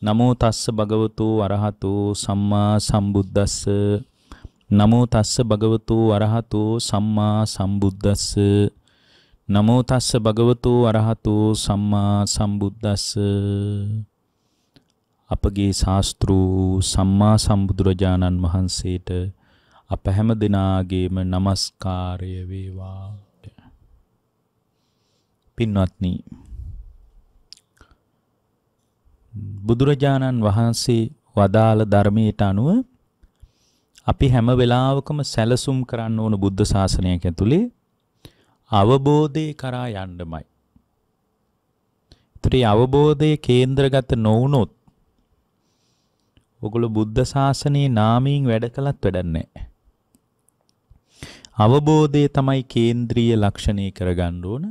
නමෝ තස්ස භගවතු වරහතු සම්මා සම්බුද්දස්ස නමෝ තස්ස භගවතු වරහතු සම්මා සම්බුද්දස්ස නමෝ තස්ස භගවතු වරහතු සම්මා සම්බුද්දස්ස අපගේ ශාස්ත්‍රු සම්මා සම්බුදුරජාණන් වහන්සේට අප හැම දෙනාගේම নমස්කාරය වේවා පින්වත්නි බුදුරජාණන් වහන්සේ වදාළ ධර්මයට අනුව අපි හැම වෙලාවකම සැලසුම් කරන්න ඕන බුද්ධ ශාසනයක් ඇතුලේ අවබෝධය කරා යන්නමයි. ඒතරී අවබෝධයේ කේන්ද්‍රගත නොවුනොත් ඔගොල්ලෝ බුද්ධ ශාසනයේ නාමයෙන් වැඩ කළත් වැඩක් නැහැ. අවබෝධය තමයි කේන්ද්‍රීය ලක්ෂණය කරගන්න ඕන.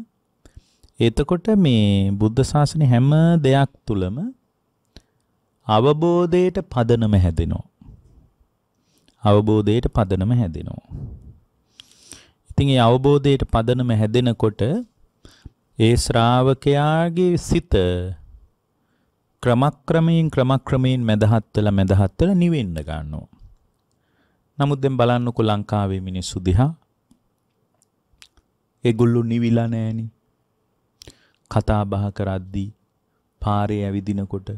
එතකොට මේ බුද්ධ ශාසනයේ හැම දෙයක් තුලම අවබෝධයට පදනම හැදෙනවා. අවබෝධයට පදනම හැදෙනවා. ඉතින් ඒ අවබෝධයට පදනම හැදෙනකොට ඒ ශ්‍රාවකයාගේ සිත ක්‍රමක්‍රමයෙන් ක්‍රමක්‍රමයෙන් මැදහත් වෙලා මැදහත් වෙලා නිවෙන්න ගන්නවා. නමුත් දැන් බලන්නකො ලංකාවේ මිනිස්සු දිහා ඒගොල්ලෝ නිවිලා නැහෙනි. කතා බහ කරද්දී පාරේ ඇවිදිනකොට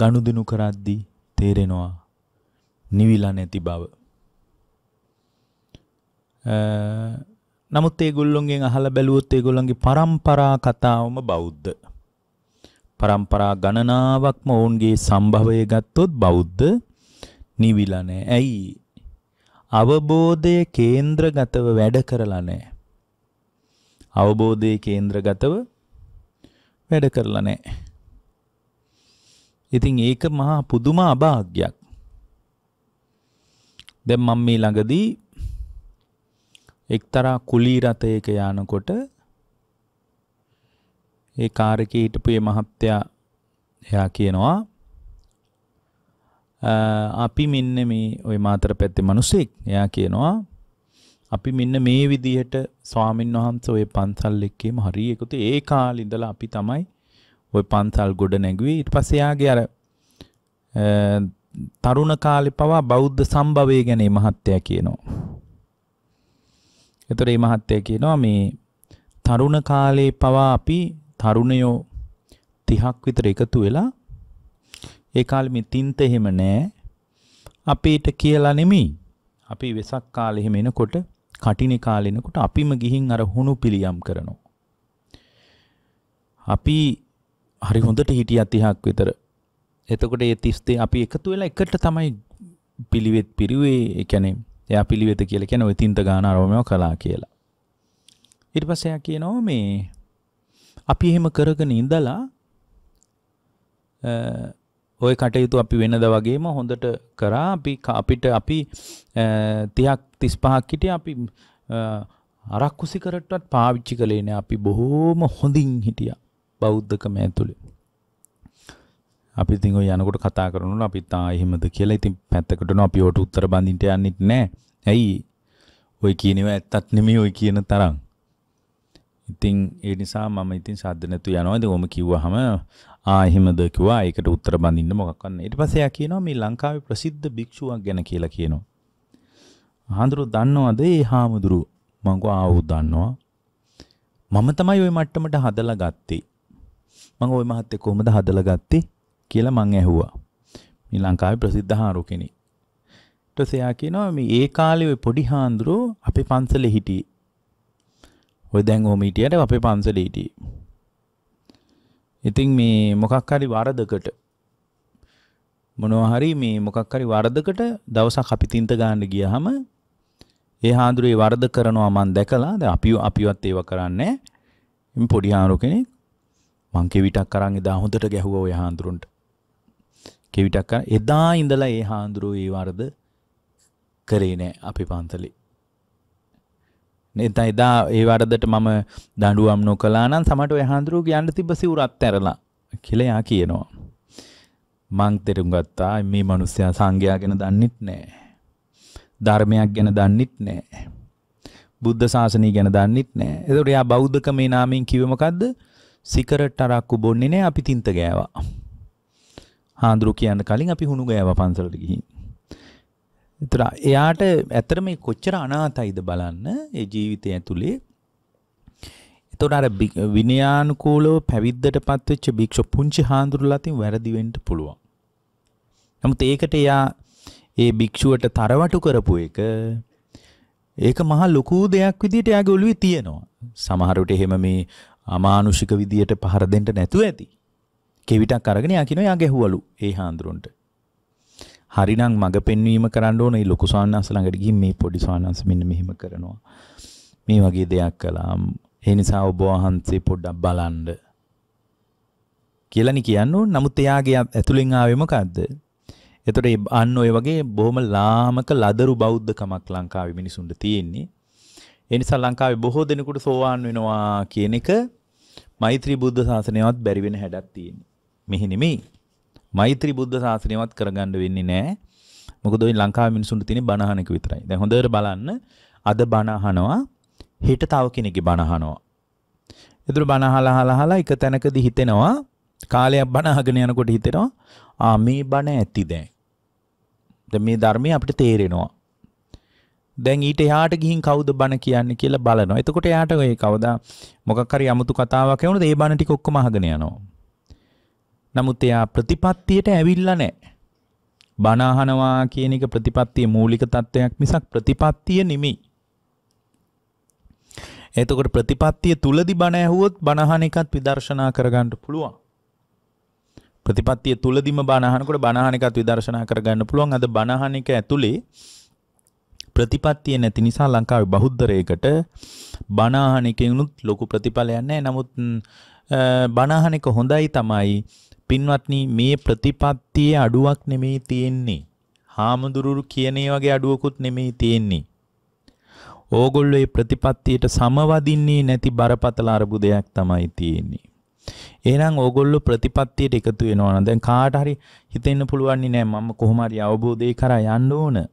ගනුදෙනු කරද්දී තේරෙනවා නිවිලා නැති බව. නමුත් ඒගොල්ලොන්ගෙන් අහලා බැලුවොත් ඒගොල්ලන්ගේ પરම්පරා කතාවම බෞද්ධ. પરම්පරා ගණනාවක්ම ඔවුන්ගේ සම්භවය ගත්තොත් බෞද්ධ නිවිලා නැහැ. ඇයි? අවබෝධය කේන්ද්‍රගතව වැඩ කරලා නැහැ. අවබෝධය කේන්ද්‍රගතව වැඩ කරලා නැහැ. ඉතින් ඒක මහා පුදුම අභාග්‍යයක්. දැන් මම මේ ළඟදී එක්තරා කුලී රථයක යනකොට ඒ කාර් එකේ හිටපු මේ මහත්තයා එයා කියනවා අපි මෙන්න මේ ওই මාතර පැත්තේ මිනිසෙක් එයා කියනවා අපි මෙන්න මේ විදිහට ස්වාමින් වහන්සේ ওই පන්සල් එක්කේම හරි එකතු ඒ කාලේ ඉඳලා අපි තමයි ওই පන්සල් ගොඩ නැගුවේ ඊට පස්සේ යාගේ අර තරුණ කාලේ පවා බෞද්ධ සම්භවය ගැන මහත්ය කියනවා. එතකොට මේ මහත්ය කියනවා මේ තරුණ කාලේ පවා අපි තරුණයෝ 30ක් විතර එකතු වෙලා ඒ කාලේ මේ තින්ත එහෙම නැහැ. අපිට කියලා නෙමෙයි. අපි වෙසක් කාලේ එහෙම එනකොට කටිනේ කාලේ එනකොට අපිම ගිහින් අර හුණු පිළියම් කරනවා. අපි හරි හොඳට හිටිය අතිහාක් විතර එතකොට ඒ තිස්තේ අපි එකතු වෙලා එකට තමයි පිළිවෙත් පිරිවේ එකැනේ එයා පිළිවෙත කියල කැන වෙතින්ත ගාන අරෝමයෝ කලා කියලා ඉට පසයා කියනෝ මේ අපි එහෙම කරගෙන ඉඳලා ඔය කටයුතු අපි වෙනද වගේම හොඳට කරා අපි අපිට අපි තියක් තිස් පහක්කිට අපි අරක්කුසි කරටත් පාවිච්චි කලේන අපි බොහෝම හොඳින් හිටිය බෞද්ධකම ඇතුළේ. අපි ඉතින් ඔය යනකොට කතා කරනකොට අපි තා එහෙමද කියලා ඉතින් පැත්තකට නෝ අපි ඔට උත්තර බඳින්ට යන්නෙත් නෑ. ඇයි? ඔය කියනව ඇත්තක් නෙමෙයි ඔය කියන තරම්. ඉතින් ඒ නිසා මම ඉතින් සද්ද නැතු යනවා. ඉතින් ඔම කිව්වහම ආ එහෙමද කිව්වා. ඒකට උත්තර බඳින්න මොකක්වත් නෑ. ඊට පස්සේ එයා කියනවා මේ ලංකාවේ ප්‍රසිද්ධ භික්ෂුවක් ගැන කියලා කියනවා. හාමුදුරු දන්නවද ඒ හාමුදුරු? මං කෝ ආවු දන්නවා. මම තමයි ওই මට්ටමට හදලා ගත්තේ. මම ওই මහත්තයා කොහොමද හදලා ගත්තේ කියලා මං ඇහුවා. මේ ලංකාවේ ප්‍රසිද්ධ හාරු කෙනෙක්. ඊට පස්සේ එයා කියනවා මේ ඒ කාලේ ওই පොඩි හාඳුරෝ අපේ පන්සලේ හිටියේ. ඔය දැන් ඔහම හිටියට අපේ පන්සලේ හිටියේ. ඉතින් මේ මොකක් හරි වරදකට මොනවා හරි මේ මොකක් හරි වරදකට දවසක් අපි තින්ත ගන්න ගියාම ඒ හාඳුරේ වරද කරනවා මන් දැකලා දැන් අපි අපිවත් ඒව කරන්නේ මේ පොඩි හාරු කෙනෙක් මං කෙවිටක් අරන් එදා හොඳට ගැහුවා ඔය හාඳුරුන්ට. කෙවිටක් අරන් එදා ඉඳලා ඒ හාඳුරුව ඒ වරද කරේ නෑ අපේ පන්සලේ. එතන එදා ඒ වරදට මම දඬුවම් නොකළා නම් සමහරට ඔය හාඳුරුව යන්න තිබ්බ සිවුරත් ඇරලා කියලා යා කියනවා. මං තේරුම් ගත්තා මේ මිනිස්සයා සංඝයා ගැන දන්නෙත් නෑ. ධර්මයක් ගැන දන්නෙත් නෑ. බුද්ධ ශාසනය ගැන දන්නෙත් නෑ. එතකොට යා බෞද්ධකමේ නාමයෙන් කිව්වේ මොකද්ද? සිකරට් අරක්කු බොන්නේ නෑ අපි තින්ත ගෑවා. හාන්දුරු කියන්න කලින් අපි හුණු ගෑවා පන්සලට ගිහින්. එතන එයාට ඇත්තට මේ කොච්චර අනාතයිද බලන්න ඒ ජීවිතය ඇතුලේ. එතකොට අර විනයානුකූලව පැවිද්දටපත් වෙච්ච භික්ෂු පුංචි හාන්දුරුලා තින් වැරදි වෙන්න පුළුවන්. නමුත් ඒකට එයා ඒ භික්ෂුවට තරවටු කරපු එක ඒක මහා ලොකු දෙයක් විදිහට එයාගේ ඔළුවේ තියෙනවා. සමහර විට එහෙම මේ අමානුෂික විදියට පහර දෙන්න නැතුව ඇති. කෙවිතක් අරගෙන යා කියන යා ගැහුවලු ඒ හාඳුරන්ට. හරිනම් මග පෙන්වීම කරන්න ඕන ඒ ලොකු ස්වාමීන් ළඟට ගිහින් මේ පොඩි ස්වාමීන් මෙන්න මෙහෙම කරනවා. මේ වගේ දෙයක් කළා. ඒ නිසා ඔබ වහන්සේ පොඩ්ඩක් බලන්න. කියලානි කියන්න ඕන. නමුත් එයාගේ ඇතුලෙන් ආවේ මොකද්ද? එතකොට අන්න ඔය වගේ බොහොම ලාමක ලදරු බෞද්ධකමක් ලංකාවේ මිනිසුන්ට තියෙන්නේ. එනිසා ලංකාවේ බොහෝ දෙනෙකුට සෝවාන් වෙනවා කියන එක මෛත්‍රී බුද්ධ ශාසනයවත් බැරි වෙන හැඩක් තියෙනවා. මෙහි නෙමෙයි. මෛත්‍රී බුද්ධ ශාසනයවත් කරගන්න වෙන්නේ නැහැ. මොකද ওই ලංකාවේ මිනිසුන්ට තියෙන බණ අහන එක විතරයි. දැන් හොඳට බලන්න අද බණ අහනවා හෙට තව කෙනෙක්ගේ බණ අහනවා. ඒතර බණ අහලා අහලා එක තැනකදී හිතෙනවා කාලයක් බණ අහගෙන යනකොට හිතෙනවා ආ මේ බණ ඇති දැන්. දැන් මේ ධර්මයේ අපිට තේරෙනවා. දැන් ඊට එහාට ගිහින් කවුද බණ කියන්නේ කියලා බලනවා. එතකොට එයාට ඒ කවදා මොකක් හරි අමුතු කතාවක් එනොත් ඒ බණ ටික ඔක්කොම අහගෙන යනවා. නමුත් එයා ප්‍රතිපත්තියට ඇවිල්ලා නැහැ. බණ අහනවා කියන එක ප්‍රතිපත්තියේ මූලික தত্ত্বයක් මිසක් ප්‍රතිපත්තිය නෙමෙයි. එතකොට ප්‍රතිපත්තිය තුලදී බණ ඇහුවොත් බණ අහන එකත් විදර්ශනා කරගන්න පුළුවන්. ප්‍රතිපත්තිය තුලදීම බණ අහනකොට බණ අහන එකත් විදර්ශනා කරගන්න පුළුවන්. අද බණ අහන එක ඇතුලේ ප්‍රතිපත්තිය නැති නිසා ලංකාවේ බෞද්ධරයකට බණ අහන එකෙනුත් ලොකු ප්‍රතිඵලයක් නැහැ. නමුත් බණ අහන එක හොඳයි තමයි. පින්වත්නි මේ ප්‍රතිපත්තියේ අඩුවක් නෙමෙයි තියෙන්නේ. හාමුදුරුවරු කියන වගේ අඩුවකුත් නෙමෙයි තියෙන්නේ. ඕගොල්ලෝ මේ ප්‍රතිපත්තියට සමවදින්නේ නැති බරපතල අරුබුදයක් තමයි තියෙන්නේ. එහෙනම් ඕගොල්ලෝ ප්‍රතිපත්තියට එකතු වෙනවා නම් දැන් කාට හරි හිතෙන්න පුළුවන් නෑ මම කොහොම හරි අවබෝධය කරා යන්න ඕන.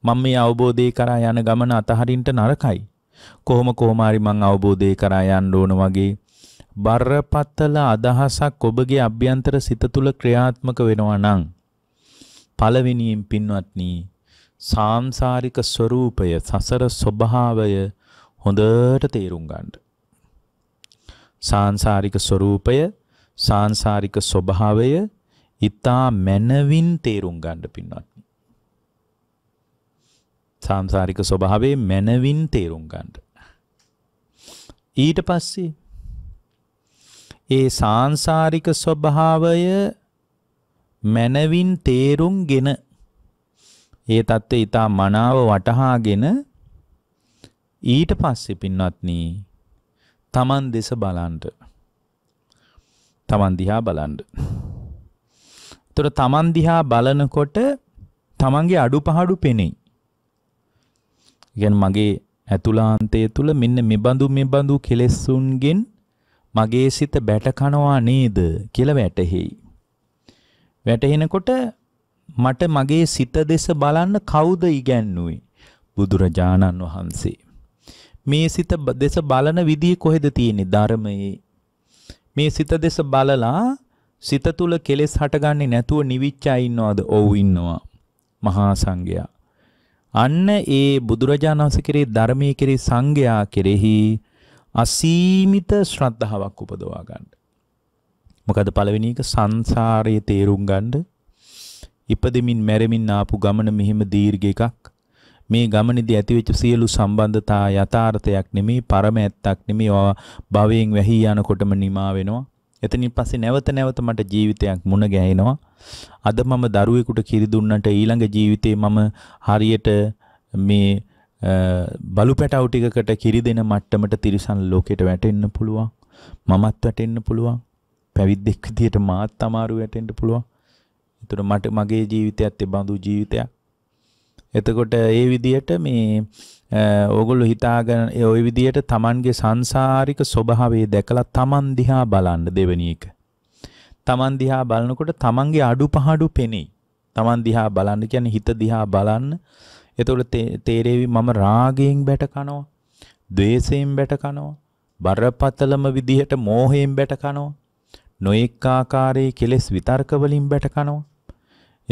මම මේ අවබෝධය කරා යන ගමන අතහරින්ට නරකයි. කොහොම කොහොම හරි මං අවබෝධය කරා යන්න ඕන වගේ බරපතල අදහසක් ඔබගේ අභ්‍යන්තර සිත තුළ ක්‍රියාත්මක වෙනවා නම් පළවෙනියෙන් පින්වත්නි සාංශාරික ස්වરૂපය සසර ස්වභාවය හොඳට තේරුම් ගන්න. සාංශාරික ස්වરૂපය සාංශාරික ස්වභාවය ඊතා මනවින් තේරුම් ගන්න පින්වත්නි. සාංශාරික ස්වභාවයේ මනවින් තේරුම් ගන්න. ඊට පස්සේ ඒ සාංශාරික ස්වභාවය මනවින් තේරුම්ගෙන ඒ தත්ත්වය ඊට මනාව වටහාගෙන ඊට පස්සේ පින්වත්නි තමන් දෙස බලන්න තමන් දිහා බලන්න. ඒතර තමන් දිහා බලනකොට තමන්ගේ අඩුපාඩු පෙනෙයි. කියන්නේ මගේ ඇතුලාන්තය තුල මෙන්න මෙබඳු මෙබඳු කෙලෙසුන්ගෙන් මගේ සිත බැට කනවා නේද කියලා වැටහෙයි. වැටහෙනකොට මට මගේ සිත දෙස බලන්න කවුද ඉගැන්නුවේ බුදුරජාණන් වහන්සේ මේ සිත දෙස බලන විදිය කොහෙද තියෙන්නේ ධර්මයේ මේ සිත දෙස බලලා සිත තුල කෙලෙස් හටගන්නේ නැතුව නිවිච්චා ඉන්නවද ඔව් ඉන්නවා මහා සංඝයා අන්න ඒ බුදුරජාණන් වහන්සේ කෙරෙහි ධර්මයේ කෙරෙහි සංඝයා කෙරෙහි අසීමිත ශ්‍රද්ධාවක් උපදවා ගන්න. මොකද පළවෙනි එක සංසාරයේ තේරුම් ගන්න. ඉපදෙමින් මැරෙමින් ආපු ගමන මෙහිම දීර්ඝ එකක්. මේ ගමනේදී ඇතිවෙච්ච සියලු සම්බන්ධතා යථාර්ථයක් නෙමේ, පරම ඇත්තක් නෙමේ. භවයෙන් වැහි යනකොටම නිමා වෙනවා. එතනින් පස්සේ නැවත නැවත මට ජීවිතයක් මුණ ගැහෙනවා. අද මම දරුවෙකුට කිරි දුන්නට ඊළඟ ජීවිතේ මම හරියට මේ බලුපැටවු ටිකකට කිරි දෙන මට්ටමට තිරිසන් ලෝකයට වැටෙන්න පුළුවන්. මමත් වැටෙන්න පුළුවන්. පැවිද්දෙක් විදියට මාත් අමාරු වැටෙන්න පුළුවන්. ඒතර මට මගේ ජීවිතයත් ඒ බඳු ජීවිතයක්. එතකොට ඒ විදිහට මේ ඕගොල්ලෝ හිතාගෙන ওই විදිහට Tamanගේ සංසාරික ස්වභාවය දැකලා Taman දිහා බලන්න දෙවෙනි එක. Taman දිහා බලනකොට Tamanගේ අඩුපාඩු පෙනෙයි. Taman දිහා බලන්න කියන්නේ හිත දිහා බලන්න. එතකොට තේරෙවි මම රාගයෙන් බැට කනවා. ද්වේෂයෙන් බැට කනවා. බරපතලම විදිහට මෝහයෙන් බැට කනවා. නොඑක ආකාරයේ කෙලෙස් විතර්ක වලින් බැට කනවා.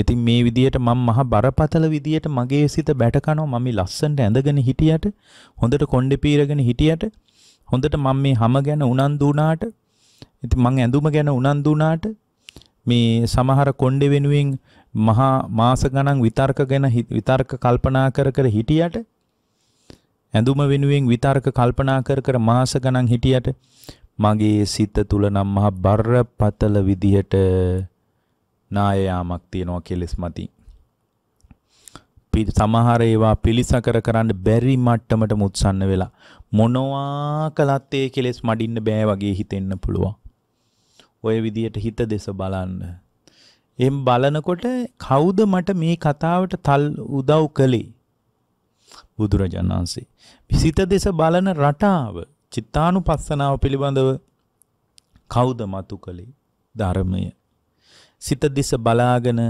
ඉතින් මේ විදියට මම මහ බරපතල විදියට මගේ සිත බැටකනවා මම ලස්සනට ඇඳගෙන හිටියට හොඳට කොණ්ඩේ පීරගෙන හිටියට හොඳට මම මේ හැම ගැන උනන්දු වුණාට ඉතින් මං ඇඳුම ගැන උනන්දු වුණාට මේ සමහර කොණ්ඩේ වෙනුවෙන් මහා මාස ගණන් විතර්ක ගැන විතර්ක කල්පනා කර කර හිටියට ඇඳුම වෙනුවෙන් විතර්ක කල්පනා කර කර මාස ගණන් හිටියට මගේ සිත තුල නම් මහ බරපතල විදියට නාය යාමක් තියෙනවා කෙලෙස් මතින්. සමහර ඒවා පිළිසකර කරන්න බැරි මට්ටමට මුත්සන්න වෙලා මොනවා කළත් ඒ කෙලෙස් මඩින්න බෑ වගේ හිතෙන්න පුළුවන්. ඔය විදියට හිත දෙස බලන්න. එම් බලනකොට කවුද මට මේ කතාවට තල් උදව් කළේ? බුදුරජාණන් වහන්සේ. සිත දෙස බලන රටාව චිත්තානුපස්සනාව පිළිබඳව කවුද මතු කළේ? ධර්මය. සිත දිස බලාගෙන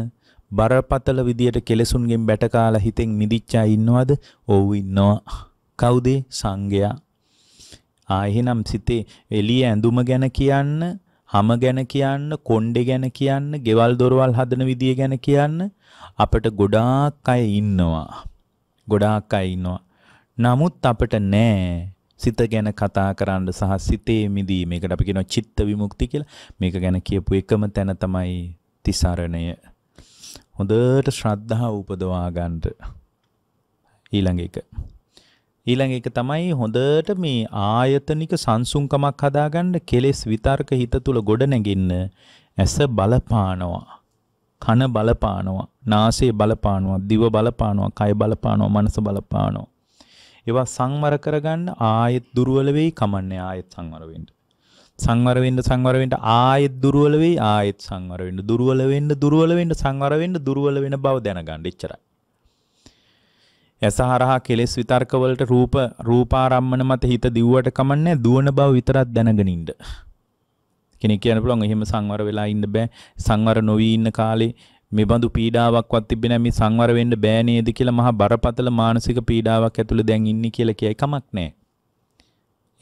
බරපතල විදියට කෙලසුන්ගෙන් බැටකාලා හිතෙන් මිදිච්චා ඉන්නවද? ඔව් ඉන්නවා. කවුද? සංගයා. ආ එහෙනම් සිතේ එළිය ඇඳුම ගැන කියන්න, හැම ගැන කියන්න, කොණ්ඩේ ගැන කියන්න, ගෙවල් දොරවල් හදන විදිය ගැන කියන්න අපට ගොඩාක් අය ඉන්නවා. ගොඩාක් අය ඉන්නවා. නමුත් අපට නෑ සිත ගැන කතා කරන්න සහ සිතේ මිදීම. ඒකට අපි කියනවා චිත්ත විමුක්ති කියලා. මේක ගැන කියපු එකම තැන තමයි තිසරණය. හොඳට ශ්‍රද්ධාව උපදවා ගන්න. ඊළඟ එක. ඊළඟ එක තමයි හොඳට මේ ආයතනික සංසුන්කමක් හදාගන්න කෙලෙස් විතර්ක හිත තුල ගොඩ නැගින්න ඇස බලපානවා කන බලපානවා නාසය බලපානවා දිව බලපානවා කය බලපානවා මනස බලපානවා ඒවා සංවර කරගන්න ආයෙත් දුර්වල වෙයි කමන්නේ ආයෙත් සංවර වෙන්න. සංවර වෙන්න සංවර වෙන්න ආයෙත් දුර්වල වෙයි ආයෙත් සංවර වෙන්න. දුර්වල වෙන්න දුර්වල වෙන්න සංවර වෙන්න දුර්වල වෙන බව දැනගන්න ඉච්චරයි. යසහරහා කෙලෙස් විතර්ක වලට රූප රූපාරම්මන මත හිත දිව්වට කමන්නේ දුවන බව විතරක් දැනගෙන ඉන්න. කෙනෙක් කියන්න පුළුවන් එහෙම සංවර වෙලා ඉන්න බෑ. සංවර නොවි ඉන්න කාලේ මෙබඳු පීඩාවක්වත් තිබෙන මේ සංවර වෙන්න බෑ නේද කියලා මහා බරපතල මානසික පීඩාවක් ඇතුළේ දැන් ඉන්නේ කියලා කියයි කමක් නැහැ.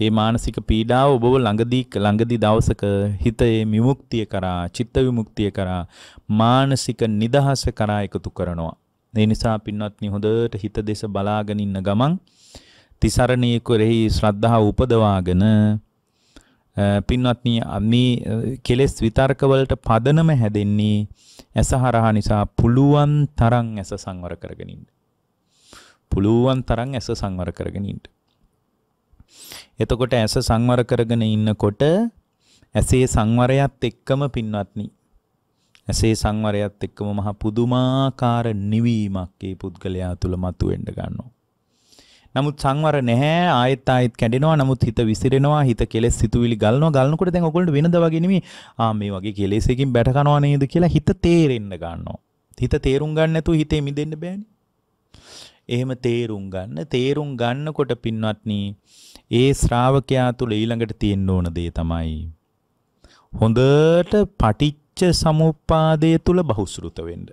මේ මානසික පීඩාව ඔබව ළඟදී ළඟදී දවසක හිතේ විමුක්තිය කරා, චිත්ත විමුක්තිය කරා, මානසික නිදහස කරා එකතු කරනවා. ඒ නිසා පින්වත්නි හොඳට හිත දෙස බලාගෙන ඉන්න ගමන් තිසරණියේ කෙරෙහි ශ්‍රද්ධාව උපදවාගෙන පින්වත්නි මේ කෙලෙස් විතර්ක වලට පදනම හැදෙන්නේ ඇසහරහා නිසා පුළුවන් තරම් ඇස සංවර කරගෙන ඉන්න. පුළුවන් තරම් ඇස සංවර කරගෙන ඉන්න. එතකොට ඇස සංවර කරගෙන ඉන්නකොට ඇසේ සංවරයත් එක්කම පින්වත්නි ඇසේ සංවරයත් එක්කම මහ පුදුමාකාර නිවීමක් ඒ පුද්ගලයා තුළ මතුවෙන්න ගන්නවා. නමුත් සංවර නැහැ ආයෙත් ආයෙත් කැඩෙනවා නමුත් හිත විසිරෙනවා හිත කෙලෙස් සිතුවිලි ගලනවා ගලනකොට දැන් ඔයගොල්ලෝ වෙනද වගේ නෙමෙයි ආ මේ වගේ කෙලෙස් එකකින් බැට කරනවා නේද කියලා හිත තේරෙන්න ගන්නවා හිත තේරුම් ගන්න නැතුව හිතේ මිදෙන්න බෑනේ එහෙම තේරුම් ගන්න තේරුම් ගන්නකොට පින්වත්නි ඒ ශ්‍රාවකයා තුල ඊළඟට තියෙන්න ඕන දේ තමයි හොඳට පටිච්ච සමුප්පාදය තුල බහුශෘත වෙන්න.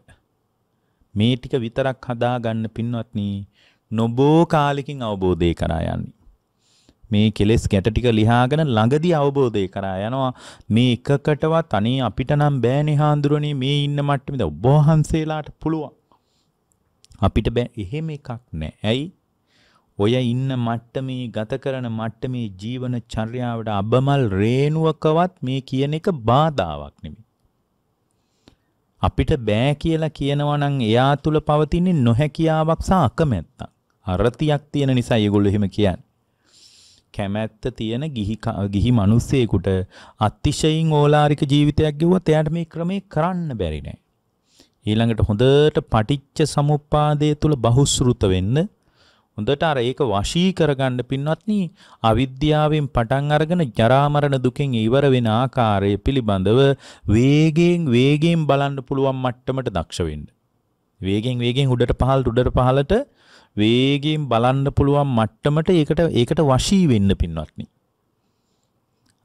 මේ ටික විතරක් හදාගන්න පින්වත්නි නොබෝ කාලෙකින් අවබෝධය කරා යන්නේ. මේ කෙලෙස් ගැට ටික ලිහාගෙන ළඟදී අවබෝධය කරා යනවා මේ එකකටවත් අනේ අපිට නම් බෑනේ හාඳුරනේ මේ ඉන්න මට්ටමේ ද ඔබ වහන්සේලාට පුළුවන් අපිට බෑ එහෙම එකක් නෑ ඇයි ඔය ඉන්න මට්ටමේ ගත කරන මට්ටමේ ජීවන චර්යාවට අබමල් රේණුවකවත් මේ කියන එක බාධාවක් නෙමෙයි අපිට බෑ කියලා කියනවා නම් එයා තුල පවතින නොහැකියාවක් සහ අකමැත්තක් අරතියක් තියෙන නිසා ඒගොල්ලෝ එහෙම කියන්නේ. කැමැත්ත තියෙන ගිහි ගිහි මිනිස්සෙකුට අතිශයින් ඕලාරික ජීවිතයක් ගෙවුවත් එයාට මේ ක්‍රමේ කරන්න බැරි නෑ. ඊළඟට හොඳට පටිච්ච සමුප්පාදයේ තුල බහුශෘත වෙන්න හොඳට අර ඒක වශී කරගන්න පින්වත්නි අවිද්‍යාවෙන් පටන් අරගෙන ජරා මරණ දුකෙන් ඉවර වෙන ආකාරය පිළිබඳව වේගයෙන් වේගයෙන් බලන්න පුළුවන් මට්ටමට දක්ෂ වෙන්න. වේගෙන් වේගෙන් උඩට පහළට උඩට පහළට වේගයෙන් බලන්න පුළුවන් මට්ටමට ඒකට ඒකට වශී වෙන්න පින්වත්නි.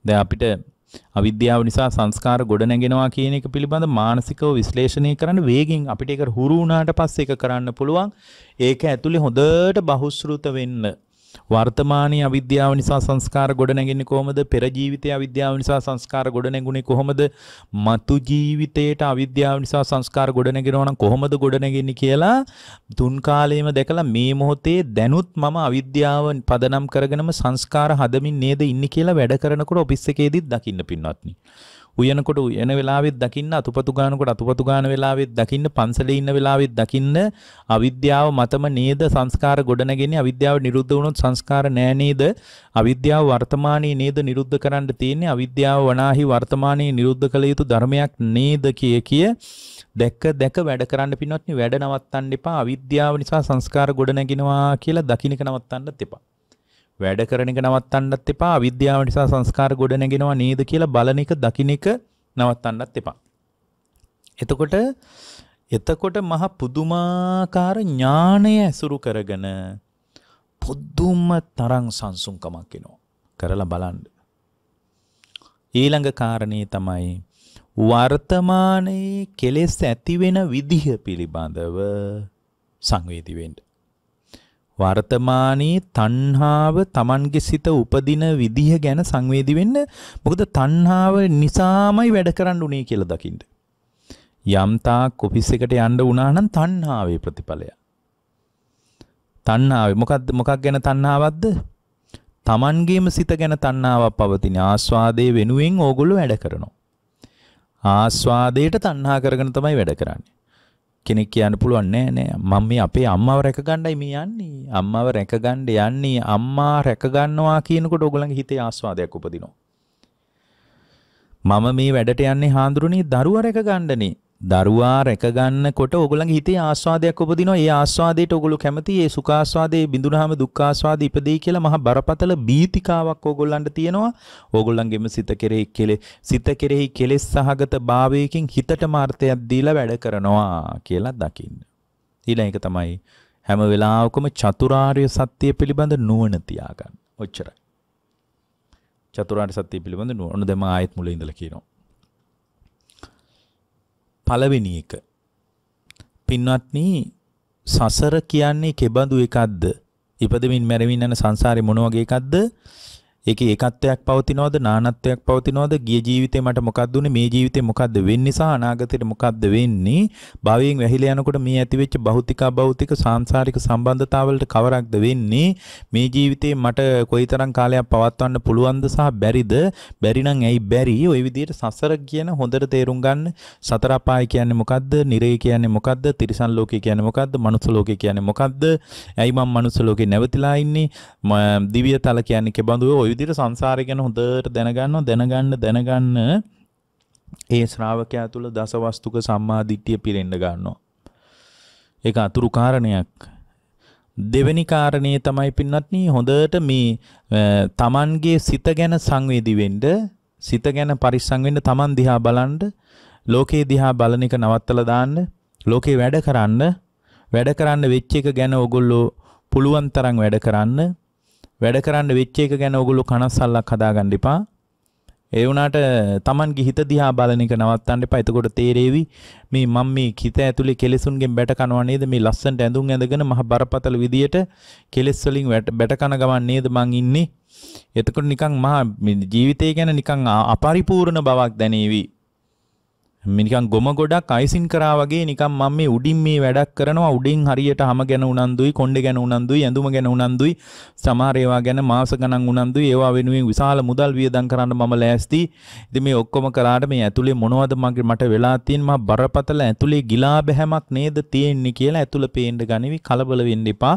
දැන් අපිට අවිද්‍යාව නිසා සංස්කාර ගොඩ නැගෙනවා කියන එක පිළිබඳ මානසිකව විශ්ලේෂණය කරන්න වේගෙන් අපිට ඒක හුරු වුණාට පස්සේ ඒක කරන්න පුළුවන්. ඒක ඇතුලේ හොඳට බහුශෘත වෙන්න වර්තමානයේ අවිද්‍යාව නිසා සංස්කාර ගොඩ නැගෙන්නේ කොහොමද? පෙර ජීවිතයේ අවිද්‍යාව නිසා සංස්කාර ගොඩ නැගුණේ කොහොමද? මතු ජීවිතේට අවිද්‍යාව නිසා සංස්කාර ගොඩ නැගෙනවා නම් කොහොමද ගොඩ නැගෙන්නේ කියලා තුන් කාලයේම දැකලා මේ මොහොතේ දැනුත් මම අවිද්‍යාව පදනම් කරගෙනම සංස්කාර හදමින් නේද ඉන්නේ කියලා වැඩ කරනකොට ඔෆිස් එකේදීත් දකින්න පින්වත්නි. උයනකොට උයන වෙලාවෙත් දකින්න අතුපතු ගානකොට අතුපතු ගාන වෙලාවෙත් දකින්න පන්සලේ ඉන්න වෙලාවෙත් දකින්න අවිද්‍යාව මතම නේද සංස්කාර ගොඩනගෙන්නේ අවිද්‍යාව නිරුද්ධ වුණොත් සංස්කාර නෑ නේද අවිද්‍යාව වර්තමානයේ නේද නිරුද්ධ කරන්න තියෙන්නේ අවිද්‍යාව වනාහි වර්තමානයේ නිරුද්ධ කළ යුතු ධර්මයක් නේද කිය කිය දැක්ක දැක වැඩ කරන්න පින්වත්නි වැඩ නවත්තන්න එපා අවිද්‍යාව නිසා සංස්කාර ගොඩ නැගිනවා කියලා දකින්නක නවත්තන්නත් එපා වැඩ කරන එක නවත්තන්නත් එපා අවිද්‍යාව නිසා සංස්කාර ගොඩනැගෙනවා නේද කියලා බලන එක දකින්න එක නවත්තන්නත් එපා. එතකොට එතකොට මහ පුදුමාකාර ඥාණය ඇසුරු කරගෙන පුදුම තරම් සංසුන්කමක් එනවා. කරලා බලන්න. ඊළඟ කාරණේ තමයි වර්තමානයේ කෙලෙස් ඇති වෙන විදිහ පිළිබඳව සංවේදී වෙන්න. වර්තමානයේ තණ්හාව Tamange සිත උපදින විදිහ ගැන සංවේදී වෙන්න මොකද තණ්හාව නිසාමයි වැඩ කරන්න උනේ කියලා දකින්න යම් තාක් ඔෆිස් එකට යන්න වුණා නම් තණ්හාවේ ප්‍රතිඵලය තණ්හාවේ මොකද්ද මොකක් ගැන තණ්හාවක්ද තමන්ගේම සිත ගැන තණ්හාවක් පවතින ආස්වාදයේ වෙනුවෙන් ඕගොල්ලෝ වැඩ කරනවා. ආස්වාදයට තණ්හා කරගෙන තමයි වැඩ කරන්නේ. කෙනෙක් කියන්න පුළුවන් නෑ නෑ මම මේ අපේ අම්මාව රැක ගන්නයි මේ යන්නේ. අම්මාව රැක ගන්න යන්නේ අම්මා රැක ගන්නවා කියනකොට ඔයගොල්ලන්ගේ හිතේ ආස්වාදයක් උපදිනවා. මම මේ වැඩට යන්නේ හාඳුරුනේ දරුවා රැක ගන්නනේ. දරුවා රැකගන්නකොට ඔයගොල්ලන්ගේ හිතේ ආස්වාදයක් උපදිනවා. ඒ ආස්වාදයට ඔයගොල්ලෝ කැමති. ඒ සුඛාස්වාදේ බිඳුනහම දුක්ඛාස්වාද ඉපදෙයි කියලා මහා බරපතල බීතිකාවක් ඔයගොල්ලන්ට තියෙනවා. ඔයගොල්ලන්ගේම සිත කෙරෙහි කෙලෙ සිත කෙරෙහි කෙලෙස් සහගත භාවයකින් හිතටම අර්ථයක් දීලා වැඩ කරනවා කියලා දකින්න. ඊළඟ එක තමයි හැම වෙලාවකම චතුරාර්ය සත්‍ය පිළිබඳ නුවණ තියාගන්න. ඔච්චරයි. චතුරාර්ය සත්‍ය පිළිබඳ නුවණ. ඔන්න දැන් මම ආයෙත් මුලින් ඉඳලා කියනවා. පළවෙනි එක. පින්වත්නි සසර කියන්නේ කෙබඳු එකක්ද? ඉපදෙමින් මැරෙමින් යන සංසාරේ මොන වගේ එකක්ද? ඒකේ ඒකත්වයක් පවතිනවද නානත්වයක් පවතිනවද ගිය ජීවිතේ මට මොකක්ද උනේ මේ ජීවිතේ මොකක්ද වෙන්නේ සහ අනාගතේට මොකක්ද වෙන්නේ භවයෙන් වැහිලා යනකොට මේ ඇතිවෙච්ච භෞතික භෞතික සාංශාරික සම්බන්ධතාවලට කවරක්ද වෙන්නේ මේ ජීවිතේ මට කොයිතරම් කාලයක් පවත්වන්න පුළුවන්ද සහ බැරිද බැරි නම් ඇයි බැරි ওই විදිහට සසර කියන හොඳට තේරුම් ගන්න සතර අපාය කියන්නේ මොකද්ද නිරේ කියන්නේ මොකද්ද තිරිසන් ලෝකේ කියන්නේ මොකද්ද මනුස්ස ලෝකේ කියන්නේ මොකද්ද ඇයි මම මනුස්ස ලෝකේ නැවතිලා ඉන්නේ දිව්‍ය තල කියන්නේ කෙබඳුව ওই විදිර සංසාරය ගැන හොඳට දැනගන්නවා දැනගන්න දැනගන්න ඒ ශ්‍රාවකයා තුළ දසවස්තුක සම්මාධිට්ටිය පිරෙන්ඩ ගන්නවා. ඒක අතුරු කාරණයක් දෙවැනි කාරණය තමයි පින්නත්න හොඳට මේ තමන්ගේ සිත ගැන සංවේදිවෙන්ඩ සිත ගැන පරිස්සංවෙන්න තමන් දිහා බලන්ඩ ලෝකයේ දිහා බලන එක නවත්තල දාන්න ලෝකේ වැඩ කරන්න වැඩ කරන්න වෙච්ච එක ගැන ඔගොල්ලෝ පුළුවන් තරම් වැඩ කරන්න වැඩ කරන්න වෙච්ච එක ගැන ඔගොල්ලෝ කනස්සල්ලක් හදාගන්න එපා. ඒ වුණාට Tamanගේ හිත දිහා බලන එක නවත්තන්න එපා. එතකොට තේරෙවි මේ මම මේ හිත ඇතුලේ කෙලෙසුන්ගෙන් බැට කනවා නේද? මේ ලස්සනට ඇඳුම් ඇඳගෙන මහ බරපතල විදියට කෙලෙස් වලින් බැට කන ගමන් නේද මං ඉන්නේ? එතකොට නිකන් මහා ජීවිතය ගැන නිකන් අපරිපූර්ණ බවක් දැනේවි. මිනිකන් ගොම ගොඩක් අයිසින් කරා වගේ නිකන් මම මේ උඩින් මේ වැඩක් කරනවා උඩින් හරියට හැම ගැන උනන්දුයි කොණ්ඩේ ගැන උනන්දුයි ඇඳුම ගැන උනන්දුයි සමහර ඒවා ගැන මාස ගණන් උනන්දුයි ඒවා වෙනුවෙන් විශාල මුදල් වියදම් කරන්න මම ලෑස්ති ඉතින් මේ ඔක්කොම කරාට මේ ඇතුලේ මොනවද මගේ මට වෙලා තියෙන මා බරපතල ඇතුලේ ගිලා බැහැමක් නේද තියෙන්නේ කියලා ඇතුල පේන්න ගනිවි කලබල වෙන්න එපා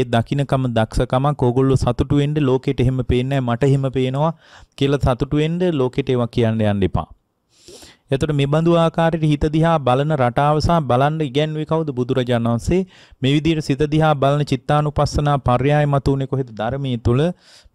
ඒ දකින්නකම දක්ෂකමක් ඕගොල්ලෝ සතුටු වෙන්න ලෝකෙට එහෙම පේන්නේ මට එහෙම පේනවා කියලා සතුටු වෙන්න ලෝකෙට ඒවා කියන්න යන්න එපා එතකොට මේ බඳු ආකාරයට හිත දිහා බලන රටාව සහ බලන්න ඉගැන්වුවේ කවුද බුදුරජාණන් වහන්සේ? මේ විදිහට සිත දිහා බලන චිත්තානුපස්සනා පර්යාය මතුනේ කොහෙද ධර්මයේ තුල?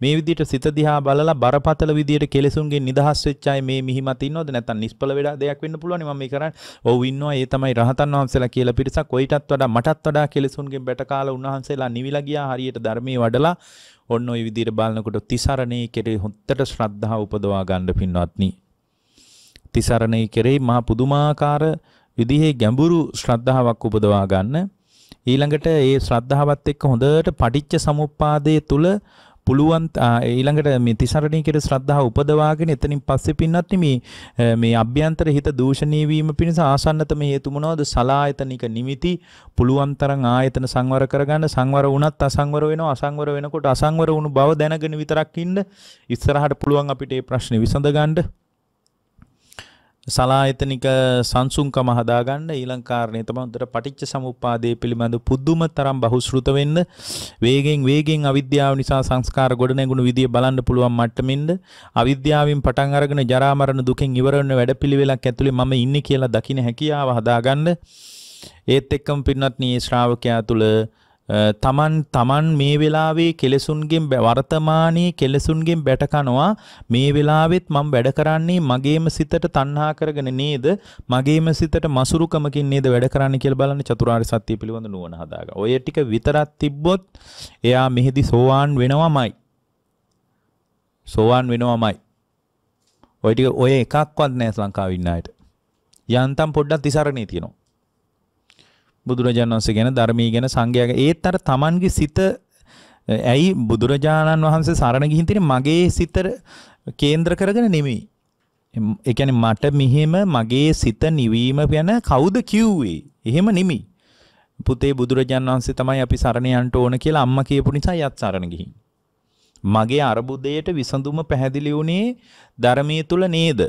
මේ විදිහට සිත දිහා බලලා බරපතල විදිහට කෙලෙසුන්ගෙන් නිදහස් වෙච්ච අය මේ මිහිමත් ඉන්නවද? නැත්නම් නිෂ්පල වෙලා දෙයක් වෙන්න පුළුවන් මම මේ කරන්නේ. ඔව් ඉන්නවා. ඒ තමයි රහතන් වහන්සේලා කියලා පිරිසක්. කොයිටත් වඩා මටත් වඩා කෙලෙසුන්ගෙන් බැටකාලා උන්වහන්සේලා නිවිලා ගියා. හරියට ධර්මයේ වඩලා ඔන්න ඔය විදිහට බලනකොට තිසරණේ කෙරේ හොත්තට ශ්‍රද්ධාව උපදවා ගන්න පින්වත්නි. තිසරණේ කෙරෙහි මහා පුදුමාකාර විදිහේ ගැඹුරු ශ්‍රද්ධාවක් උපදවා ගන්න. ඊළඟට ඒ ශ්‍රද්ධාවත් එක්ක හොඳට පටිච්ච සමුප්පාදයේ තුල පුළුවන් ඊළඟට මේ තිසරණී කෙරේ ශ්‍රද්ධාව උපදවාගෙන එතනින් පස්සේ පින්නත් මේ මේ අභ්‍යන්තර හිත දූෂණී වීම පිණිස ආසන්නතම හේතු මොනවද සලායතනික නිමිති පුළුවන් තරම් ආයතන සංවර කරගන්න සංවර වුණත් අසංවර වෙනවා අසංවර වෙනකොට අසංවර වුණු බව දැනගෙන විතරක් ඉන්න ඉස්සරහට පුළුවන් අපිට මේ ප්‍රශ්නේ විසඳ ගන්න සලායතනික සංසුන්කම හදාගන්න ඊළඟ කාරණේ තමයි උදේට පටිච්ච සමුප්පාදයේ පිළිබඳ පුදුම තරම් බහුශෘත වෙන්න වේගෙන් වේගෙන් අවිද්‍යාව නිසා සංස්කාර ගොඩනැගුණු විදිය බලන්න පුළුවන් මට්ටමින්ද අවිද්‍යාවෙන් පටන් අරගෙන ජරා මරණ දුකෙන් ඉවර වෙන වැඩපිළිවෙලක් ඇතුලේ මම ඉන්නේ කියලා දකින්න හැකියාව හදාගන්න ඒත් එක්කම පින්නත් නී ශ්‍රාවකයා තුළ තමන් තමන් මේ වෙලාවේ කෙලෙසුන්ගෙන් වර්තමානයේ කෙලෙසුන්ගෙන් බැටකනවා මේ වෙලාවෙත් මම වැඩ කරන්නේ මගේම සිතට තණ්හා කරගෙන නේද මගේම සිතට මසුරුකමකින් නේද වැඩ කරන්නේ කියලා බලන්න චතුරාර්ය සත්‍ය පිළිබඳ නුවණ හදාගන්න. ඔය ටික විතරක් තිබ්බොත් එයා මෙහිදී සෝවාන් වෙනවමයි. සෝවාන් වෙනවමයි. ඔය ටික ඔය එකක්වත් නැහැ ලංකාවේ ඉන්න අයට. යන්තම් පොඩ්ඩක් තිසරණේ තියෙනවා. බුදුරජාණන් වහන්සේ ගැන ධර්මී ගැන සංඝයාග ඒත් අර Tamanගේ සිත ඇයි බුදුරජාණන් වහන්සේ සරණ ගිහින් තියෙන්නේ මගේ සිත කේන්ද්‍ර කරගෙන නෙමෙයි. ඒ කියන්නේ මට මෙහෙම මගේ සිත නිවීම ගැන කවුද කිව්වේ? එහෙම නෙමෙයි. පුතේ බුදුරජාණන් වහන්සේ තමයි අපි සරණ යන්න ඕන කියලා අම්මා කියපු නිසා යත් සරණ ගිහින්. මගේ අරබුදයට විසඳුම පැහැදිලි වුණේ ධර්මයේ තුල නේද?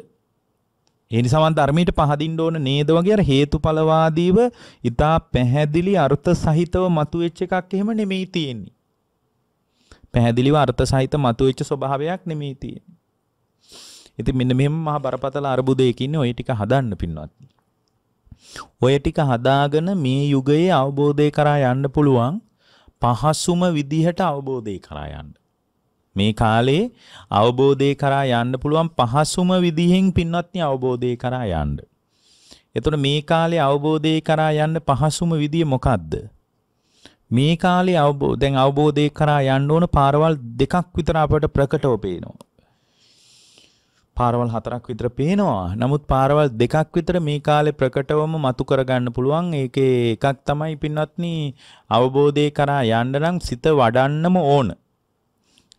ඒ නිසා මම ධර්මයට පහදින්න ඕන නේද වගේ අර හේතුඵලවාදීව ඊටා පැහැදිලි අර්ථ සහිතව මතුවෙච්ච එකක් එහෙම නෙමෙයි තියෙන්නේ. පැහැදිලිව අර්ථ සහිත මතුවෙච්ච ස්වභාවයක් නෙමෙයි තියෙන්නේ. ඉතින් මෙන්න මෙහෙම මහා බරපතල අරුබුදයක ඉන්නේ ওই ටික හදන්න පින්වත්. ඔය ටික හදාගෙන මේ යුගයේ අවබෝධය කරා යන්න පුළුවන් පහසුම විදිහට අවබෝධය කරා යන්න. මේ කාලේ අවබෝධය කරා යන්න පුළුවන් පහසුම විදිහෙන් පින්වත්නි අවබෝධය කරා යන්න. එතකොට මේ කාලේ අවබෝධය කරා යන්න පහසුම විදිය මොකද්ද? මේ කාලේ අවබෝධ දැන් අවබෝධය කරා යන්න ඕන පාරවල් දෙකක් විතර අපට ප්‍රකටව පේනවා. පාරවල් හතරක් විතර පේනවා. නමුත් පාරවල් දෙකක් විතර මේ කාලේ ප්‍රකටවම මතු කරගන්න පුළුවන්. ඒකේ එකක් තමයි පින්වත්නි අවබෝධය කරා යන්න නම් සිත වඩන්නම ඕන.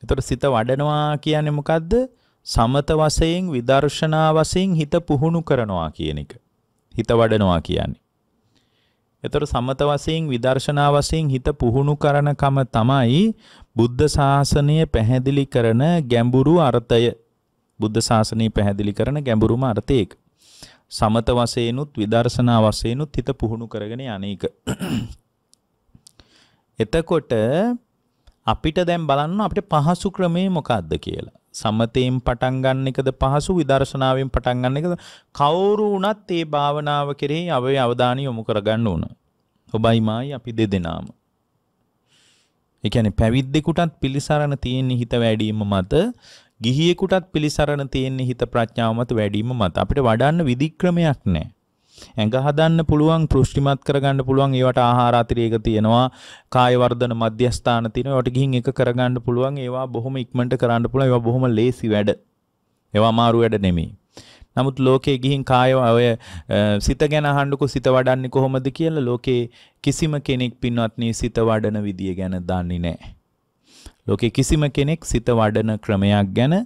එතකොට සිත වඩනවා කියන්නේ මොකද්ද? සමත වශයෙන් විදර්ශනා වශයෙන් හිත පුහුණු කරනවා කියන එක. හිත වඩනවා කියන්නේ. එතකොට සමත වශයෙන් විදර්ශනා වශයෙන් හිත පුහුණු කරනකම තමයි බුද්ධ ශාසනය පැහැදිලි කරන ගැඹුරු අර්ථය. බුද්ධ ශාසනය පැහැදිලි කරන ගැඹුරුම අර්ථයක. සමත වශයෙන්ුත් විදර්ශනා වශයෙන්ුත් හිත පුහුණු කරගෙන යන්නේක. එතකොට අපිට දැන් බලන්න අපිට පහසු ක්‍රමේ මොකක්ද කියලා. සමතයෙන් පටන් ගන්න එකද පහසු විදර්ශනාවෙන් පටන් ගන්න එකද කවුරු වුණත් ඒ භාවනාව කෙරෙහි අපේ අවධානය යොමු කරගන්න ඕන. ඔබයි මායි අපි දෙදෙනාම. ඒ කියන්නේ පැවිද්දෙකුටත් පිළිසරණ තියෙන හිත වැඩිම මත ගිහියෙකුටත් පිළිසරණ තියෙන හිත ප්‍රඥාව මත වැඩිම මත අපිට වඩන්න විධික්‍රමයක් නැහැ. ඇඟ හදන්න පුළුවන් පෘෂ්ටිමත් කරගන්න පුළුවන් ඒවට ආහාර අතිරේක තියෙනවා කාය වර්ධන මධ්‍යස්ථාන තියෙනවා ඒවට ගිහින් එක කරගන්න පුළුවන් ඒවා බොහොම ඉක්මනට කරන්න පුළුවන් ඒවා බොහොම ලේසි වැඩ ඒවා අමාරු වැඩ නෙමෙයි නමුත් ලෝකේ ගිහින් කාය ඔය සිත ගැන අහන්නකො සිත වඩන්නේ කොහොමද කියලා ලෝකේ කිසිම කෙනෙක් පින්වත්නි සිත වඩන විදිය ගැන දන්නේ නැහැ. ලෝකේ කිසිම කෙනෙක් සිත වඩන ක්‍රමයක් ගැන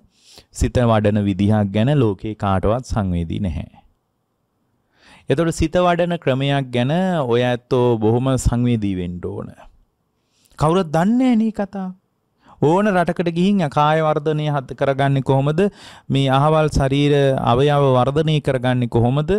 සිත වඩන විදිහක් ගැන ලෝකේ කාටවත් සංවේදී නැහැ. එතකොට සිත වඩන ක්‍රමයක් ගැන ඔය ඇත්තෝ බොහොම සංවේදී වෙන්න ඕන. කවුරුත් දන්නේ නැහැ කතා. ඕන රටකට ගිහින් අකාය වර්ධනය හත් කරගන්නේ කොහොමද මේ අහවල් ශරීර අවයව වර්ධනය කරගන්නේ කොහොමද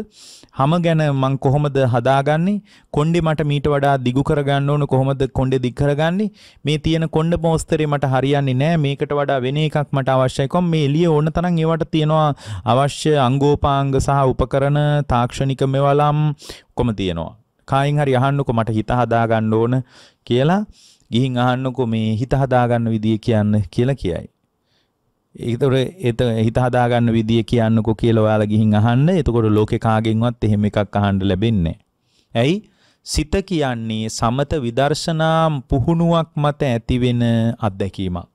හැම ගැන මං කොහොමද හදාගන්නේ කොණ්ඩේ මට මීට වඩා දිගු කරගන්න ඕන කොහොමද කොණ්ඩේ දිග කරගන්නේ මේ තියෙන කොණ්ඩ පෝස්තරේ මට හරියන්නේ නැහැ මේකට වඩා වෙන එකක් මට අවශ්‍යයි කොහොම මේ එළිය ඕන තරම් ඒවට තියෙනවා අවශ්‍ය අංගෝපාංග සහ උපකරණ තාක්ෂණික මෙවලම් කොම තියෙනවා කායින් හරි අහන්නුකො මට හිත හදාගන්න ඕන කියලා ගිහින් අහන්නකෝ මේ හිත හදාගන්න විදිය කියන්න කියලා කියයි. ඒතොර එත හිත හදාගන්න විදිය කියන්නකෝ කියලා ඔයාලා ගිහින් අහන්න. එතකොට ලෝකේ කාගෙන්වත් එහෙම එකක් අහන්න ලැබෙන්නේ ඇයි? සිත කියන්නේ සමත විදර්ශනා පුහුණුවක් මත ඇතිවෙන අත්දැකීමක්.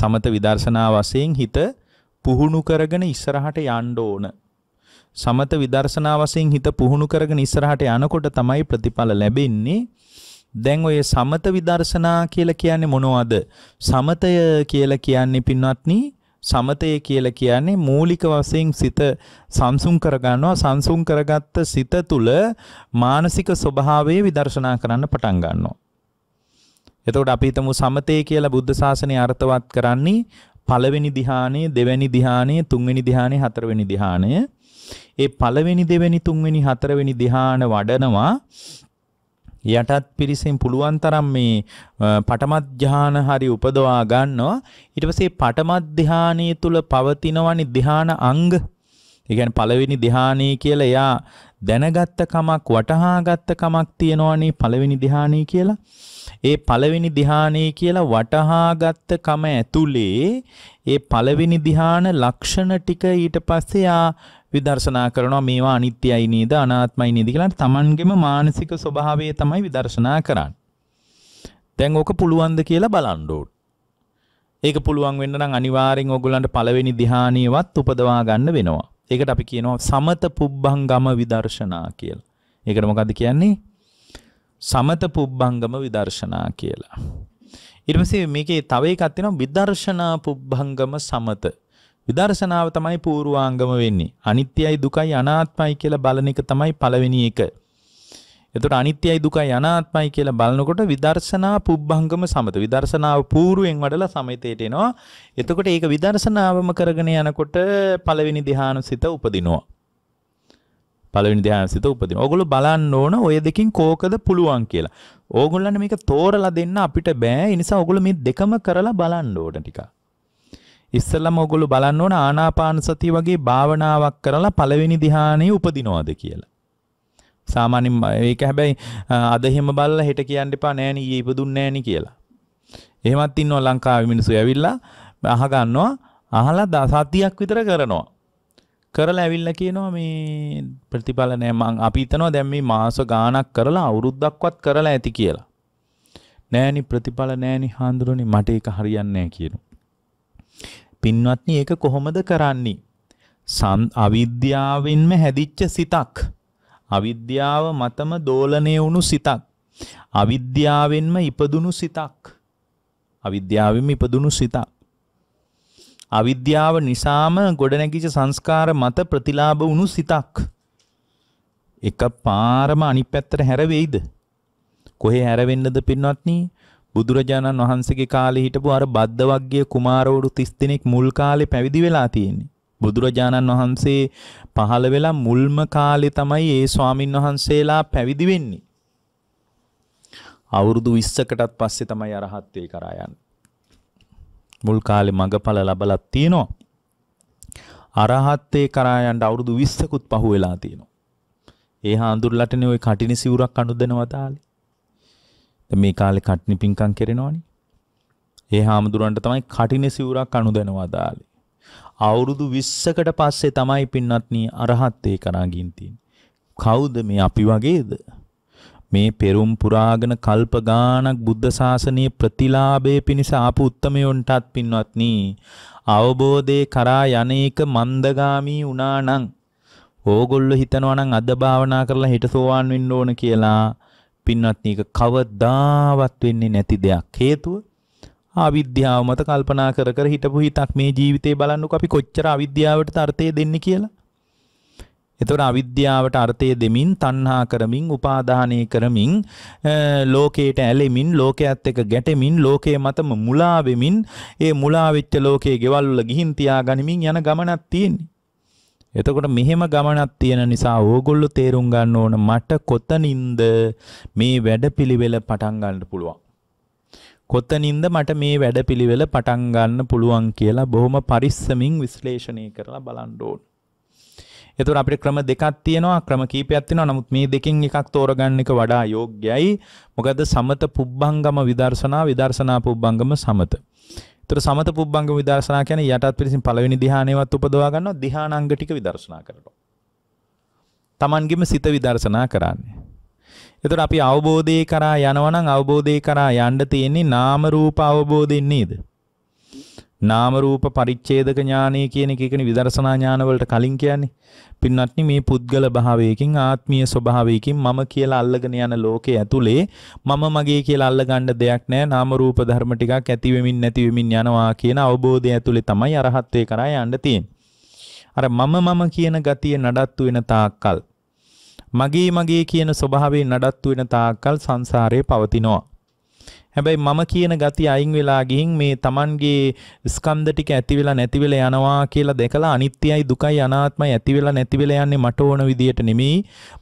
සමත විදර්ශනා වශයෙන් හිත පුහුණු කරගෙන ඉස්සරහට යන්න ඕන. සමත විදර්ශනා වශයෙන් හිත පුහුණු කරගෙන ඉස්සරහට යනකොට තමයි ප්‍රතිඵල ලැබෙන්නේ. දැන් ඔය සමත විදර්ශනා කියලා කියන්නේ මොනවද? සමතය කියලා කියන්නේ පින්වත්නි සමතය කියලා කියන්නේ මූලික වශයෙන් සිත සංසුන් කරගන්නවා සංසුන් කරගත්ත සිත තුළ මානසික ස්වභාවය විදර්ශනා කරන්න පටන් ගන්නවා. එතකොට අපි හිතමු සමතය කියලා බුද්ධ ශාසනය අර්ථවත් කරන්නේ පළවෙනි ධ්‍යානය, දෙවැනි ධ්‍යානය, තුන්වෙනි ධ්‍යානය, හතරවෙනි ධ්‍යානය. ඒ පළවෙනි දෙවෙනි තුන්වෙනි හතරවෙනි ධ්‍යාන වඩනවා යටත් පිරිසෙන් පුළුවන් තරම් මේ පටමත් ධ්‍යාන හරි උපදවා ගන්නවා ඊට පස්සේ පටමත් ධ්‍යානයේ තුල පවතිනවනි ධ්‍යාන අංග ඒ කියන්නේ පළවෙනි ධ්‍යානයේ කියලා එයා දැනගත්ත කමක් වටහා ගත්ත කමක් තියෙනවනේ පළවෙනි ධ්‍යානයේ කියලා ඒ පළවෙනි ධ්‍යානයේ කියලා වටහා ගත්ත කම ඇතුලේ ඒ පළවෙනි ධ්‍යාන ලක්ෂණ ටික ඊට පස්සේ ආ විදර්ශනා කරනවා මේවා අනිත්‍යයි නේද අනාත්මයි නේද කියලා තමන්ගෙම මානසික ස්වභාවය තමයි විදර්ශනා කරන්නේ. දැන් ඕක පුළුවන්ද කියලා බලන්න ඒක පුළුවන් වෙන්න නම් අනිවාර්යෙන් ඕගොල්ලන්ට පළවෙනි ධ්‍යානියවත් උපදවා ගන්න වෙනවා. ඒකට අපි කියනවා සමත පුබ්බංගම විදර්ශනා කියලා. ඒකට මොකද්ද කියන්නේ? සමත පුබ්බංගම විදර්ශනා කියලා. ඊට පස්සේ මේකේ තව එකක් තියෙනවා විදර්ශනා පුබ්බංගම සමත. විදර්ශනාව තමයි පූර්වාංගම වෙන්නේ. අනිත්‍යයි දුකයි අනාත්මයි කියලා බලන එක තමයි පළවෙනි එක. එතකොට අනිත්‍යයි දුකයි අනාත්මයි කියලා බලනකොට විදර්ශනා පුබ්බංගම සමත විදර්ශනාව පූර්වෙන් වඩලා සමිතේට එනවා. එතකොට ඒක විදර්ශනාවම කරගෙන යනකොට පළවෙනි ධ්‍යානසිත උපදිනවා. පළවෙනි ධ්‍යානසිත උපදිනවා. ඕගොල්ලෝ බලන්න ඕන ওই දෙකෙන් කෝකද පුළුවන් කියලා. ඕගොල්ලන්ට මේක තෝරලා දෙන්න අපිට බෑ. ඒ නිසා ඕගොල්ලෝ මේ දෙකම කරලා බලන්න ඕන ටිකක්. ඉස්සෙල්ලාම ඔයගොල්ලෝ බලන්න ඕන ආනාපාන සතිය වගේ භාවනාවක් කරලා පළවෙනි ධ්‍යානයේ උපදිනවද කියලා. සාමාන්‍යයෙන් ඒක හැබැයි අද එහෙම බලලා හෙට කියන්න එපා නෑ නේ ඊයේ ඉපදුන්නේ නෑ නේ කියලා. එහෙමත් ඉන්නවා ලංකාවේ මිනිස්සු ඇවිල්ලා අහගන්නවා අහලා සතියක් විතර කරනවා. කරලා ඇවිල්ලා කියනවා මේ ප්‍රතිඵල නෑ මං අපි හිතනවා දැන් මේ මාස ගාණක් කරලා අවුරුද්දක්වත් කරලා ඇති කියලා. නෑනි ප්‍රතිඵල නෑනි හාඳුරනේ මට ඒක හරියන්නේ නෑ කියනවා. පින්වත්නි ඒක කොහොමද කරන්නේ? අවිද්‍යාවෙන්ම හැදිච්ච සිතක්. අවිද්‍යාව මතම දෝලණය වුණු සිතක්. අවිද්‍යාවෙන්ම ඉපදුණු සිතක්. අවිද්‍යාවෙන්ම ඉපදුණු සිතක්. අවිද්‍යාව නිසාම ගොඩනැගිච්ච සංස්කාර මත ප්‍රතිලාභ වුණු සිතක්. එක පාරම අනිත් පැත්තට හැරෙයිද? කොහේ හැරෙන්නද පින්වත්නි? බුදුරජාණන් වහන්සේගේ කාලේ හිටපු අර බද්දවග්ගයේ කුමාරවරු 30 දෙනෙක් මුල් කාලේ පැවිදි වෙලා තියෙන්නේ. බුදුරජාණන් වහන්සේ පහළ වෙලා මුල්ම කාලේ තමයි ඒ ස්වාමින් වහන්සේලා පැවිදි වෙන්නේ. අවුරුදු 20කටත් පස්සේ තමයි අරහත්ත්වේ කරා යන්නේ. මුල් කාලේ මගඵල ලැබලා තියෙනවා. අරහත්ත්වේ කරා යන්න අවුරුදු 20කුත් පහු වෙලා තියෙනවා. ඒ හාඳුරලටනේ ওই කටිනි සිවුරක් අඳුදෙනවා තාලේ. මේ කාලේ කටනි පිංකම් කරනවනේ. ඒ හාමුදුරන්ට තමයි කටින සිවුරක් අනුදැනවා දාලේ. අවුරුදු 20කට පස්සේ තමයි පින්වත්නි අරහත්ත්වේ කරා ගින් තියෙන්නේ. කවුද මේ අපි වගේද? මේ පෙරුම් පුරාගෙන කල්ප ගානක් බුද්ධ ශාසනයේ ප්‍රතිලාභයේ පිණිස ආපු උත්තමයොන්ටත් පින්වත්නි අවබෝධේ කරා යන්නේක මන්දගාමී වුණා නම් ඕගොල්ලෝ හිතනවා නම් අද භාවනා කරලා හිට සෝවාන් වෙන්න ඕන කියලා පින්වත් මේක කවදාවත් වෙන්නේ නැති දෙයක් හේතුව අවිද්‍යාව මත කල්පනා කර කර හිටපු හිතක් මේ ජීවිතේ බලන්නකෝ අපි කොච්චර අවිද්‍යාවට අර්ථය දෙන්නේ කියලා. එතකොට අවිද්‍යාවට අර්ථය දෙමින් තණ්හා කරමින් උපාදානය කරමින් ලෝකයට ඇලෙමින් ලෝකයේත් එක්ක ගැටෙමින් ලෝකයේ මතම මුලා වෙමින් ඒ මුලා වෙච්ච ලෝකයේ ගෙවල් වල ගිහින් තියාගනිමින් යන ගමනක් තියෙන්නේ. එතකොට මෙහෙම ගමනක් තියෙන නිසා ඕගොල්ලෝ තේරුම් ගන්න ඕන මට කොතනින්ද මේ වැඩපිළිවෙල පටන් ගන්න පුළුවන්. කොතනින්ද මට මේ වැඩපිළිවෙල පටන් ගන්න පුළුවන් කියලා බොහොම පරිස්සමින් විශ්ලේෂණය කරලා බලන්න ඕන. එතකොට අපිට ක්‍රම දෙකක් තියෙනවා ක්‍රම කීපයක් තියෙනවා නමුත් මේ දෙකෙන් එකක් තෝරගන්න එක වඩා යෝග්‍යයි. මොකද සමත පුබ්බංගම විදර්ශනා විදර්ශනා පුබ්බංගම සමත. තොර සමත පුබ්බංග විදර්ශනා කියන්නේ යටත් පිළිසින් පළවෙනි ධ්‍යානෙවත් උපදවා ගන්නවා ධ්‍යානාංග ටික විදර්ශනා කරනවා. Tamanගෙම සිත විදර්ශනා කරන්නේ. එතකොට අපි අවබෝධය කරා යනවා නම් අවබෝධය කරා යන්න තියෙන්නේ නාම රූප අවබෝධයෙන් නේද? නාම රූප පරිච්ඡේදක ඥානය කියන එක කියන්නේ විදර්ශනා ඥාන වලට කලින් කියන්නේ. පින්වත්නි මේ පුද්ගල භාවයකින් ආත්මීය ස්වභාවයකින් මම කියලා අල්ලගෙන යන ලෝකයේ ඇතුලේ මම මගේ කියලා අල්ලගන්න දෙයක් නැහැ. නාම රූප ධර්ම ටිකක් ඇති වෙමින් නැති වෙමින් යනවා කියන අවබෝධය ඇතුලේ තමයි අරහත්ත්වේ කරා යන්න තියෙන්නේ. අර මම මම කියන ගතිය නඩත්තු වෙන තාක්කල් මගේ මගේ කියන ස්වභාවයේ නඩත්තු වෙන තාක්කල් සංසාරේ පවතිනවා. හැබැයි මම කියන ගති අයින් වෙලා ගිහින් මේ Tamanගේ ස්කන්ධ ටික ඇති වෙලා නැති වෙලා යනවා කියලා දැකලා අනිත්‍යයි දුකයි අනාත්මයි ඇති වෙලා නැති වෙලා යන්නේ මට ඕන විදියට නෙමෙයි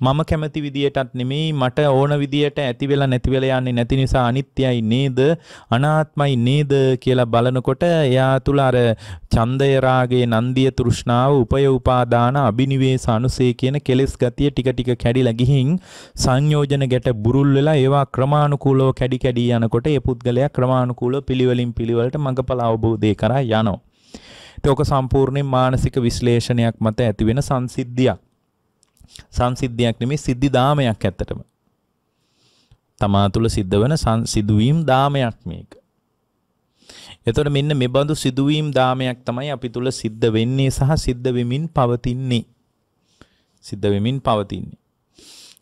මම කැමති විදියටත් නෙමෙයි මට ඕන විදියට ඇති වෙලා නැති වෙලා යන්නේ නැති නිසා අනිත්‍යයි නේද අනාත්මයි නේද කියලා බලනකොට එයා තුල අර ඡන්දය රාගේ නන්දිය තෘෂ්ණාව උපය උපාදාන අබිනිවේෂ අනුසේ කියන කෙලෙස් ගතිය ටික ටික කැඩිලා ගිහින් සංයෝජන ගැට බුරුල් වෙලා ඒවා ක්‍රමානුකූලව කැඩි කැඩි යනකොට එතකොට ඒ පුද්ගලයා ක්‍රමානුකූලව පිළිවෙලින් පිළිවෙලට මඟඵල අවබෝධය කරා යනවා. ඉතින් ඔක සම්පූර්ණයෙන් මානසික විශ්ලේෂණයක් මත ඇති වෙන සංසිද්ධියක්. සංසිද්ධියක් නෙමෙයි සිද්ධි දාමයක් ඇත්තටම. තමා තුළ සිද්ධ වෙන සිදුවීම් දාමයක් මේක. එතකොට මෙන්න මේ බඳු සිදුවීම් දාමයක් තමයි අපි තුල සිද්ධ වෙන්නේ සහ සිද්ධ වෙමින් පවතින්නේ. සිද්ධ වෙමින් පවතින්නේ.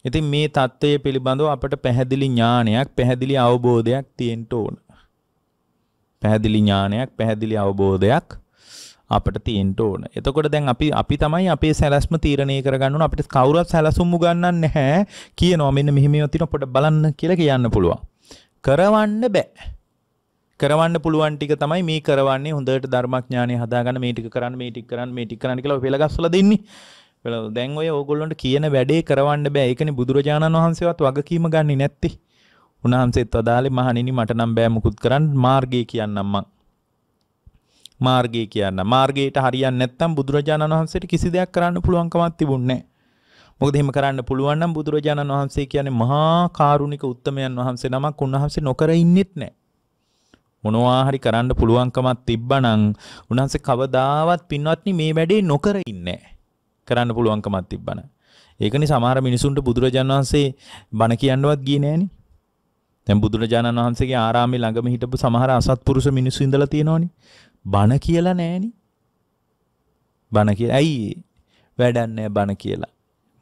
ඉතින් මේ தত্ত্বය පිළිබඳව අපට පැහැදිලි ඥානයක්, පැහැදිලි අවබෝධයක් තියෙන්න ඕන. පැහැදිලි ඥානයක්, පැහැදිලි අවබෝධයක් අපට තියෙන්න ඕන. එතකොට දැන් අපි අපි තමයි අපේ සැලැස්ම තීරණය කරගන්න ඕන. අපිට කවුරුත් සැලසුම් උගන්නන්නේ නැහැ. කියනවා මෙන්න මෙහෙම ඒවා තියෙනවා පොඩ්ඩක් බලන්න කියලා කියන්න පුළුවන්. කරවන්න බෑ. කරවන්න පුළුවන් ටික තමයි මේ කරවන්නේ හොඳට ධර්මඥානය හදාගන්න මේ ටික කරන්න මේ ටික කරන්න මේ ටික කරන්න කියලා ඔය පෙළගස්සලා දෙන්නේ. දැන් ඔය ඕගොල්ලොන්ට කියන වැඩේ කරවන්න බෑ එකන බුදුරජාණන් වහන්සේවත් වගකීම ගන්න නැත්ති උන්හන්සේත් වදාලේ මහනිනි මට නම් බෑ මුකුත් කරන්න මාර්ගය කියන්නම්ම මාර්ගය කියන්න මාර්ගයට හරියන්න නැත්තම් බුදුරජාණන් වහන්සේට කිසි දෙයක් කරන්න පුළුවන්කමක් තිබුණේ මොකද එහෙම කරන්න පුළුවන් නම් බුදුරජාණන් වහන්සේ කියන්නේ මහා කාරුණික උත්තමයන් වහන්සේ නමක් උන්වහන්සේ නොකර ඉන්නෙත් නැහැ මොනවා හරි කරන්න පුළුවන්කමක් තිබ්බනම් උන්වහන්සේ කවදාවත් පින්වත්නි මේ වැඩේ නොකර ඉන්නේ නැහැ කරන්න පුළුවන්කමක් තිබ්බන. ඒකනේ සමහර මිනිසුන්ට බුදුරජාණන් වහන්සේ බණ කියන්නවත් ගියේ නෑනේ. දැන් බුදුරජාණන් වහන්සේගේ ආරාමේ ළඟම හිටපු සමහර අසත්පුරුෂ මිනිස්සු ඉඳලා තියෙනවනේ. බණ කියලා නෑනේ. බණ කියලා. ඇයි වැඩන්නේ බණ කියලා.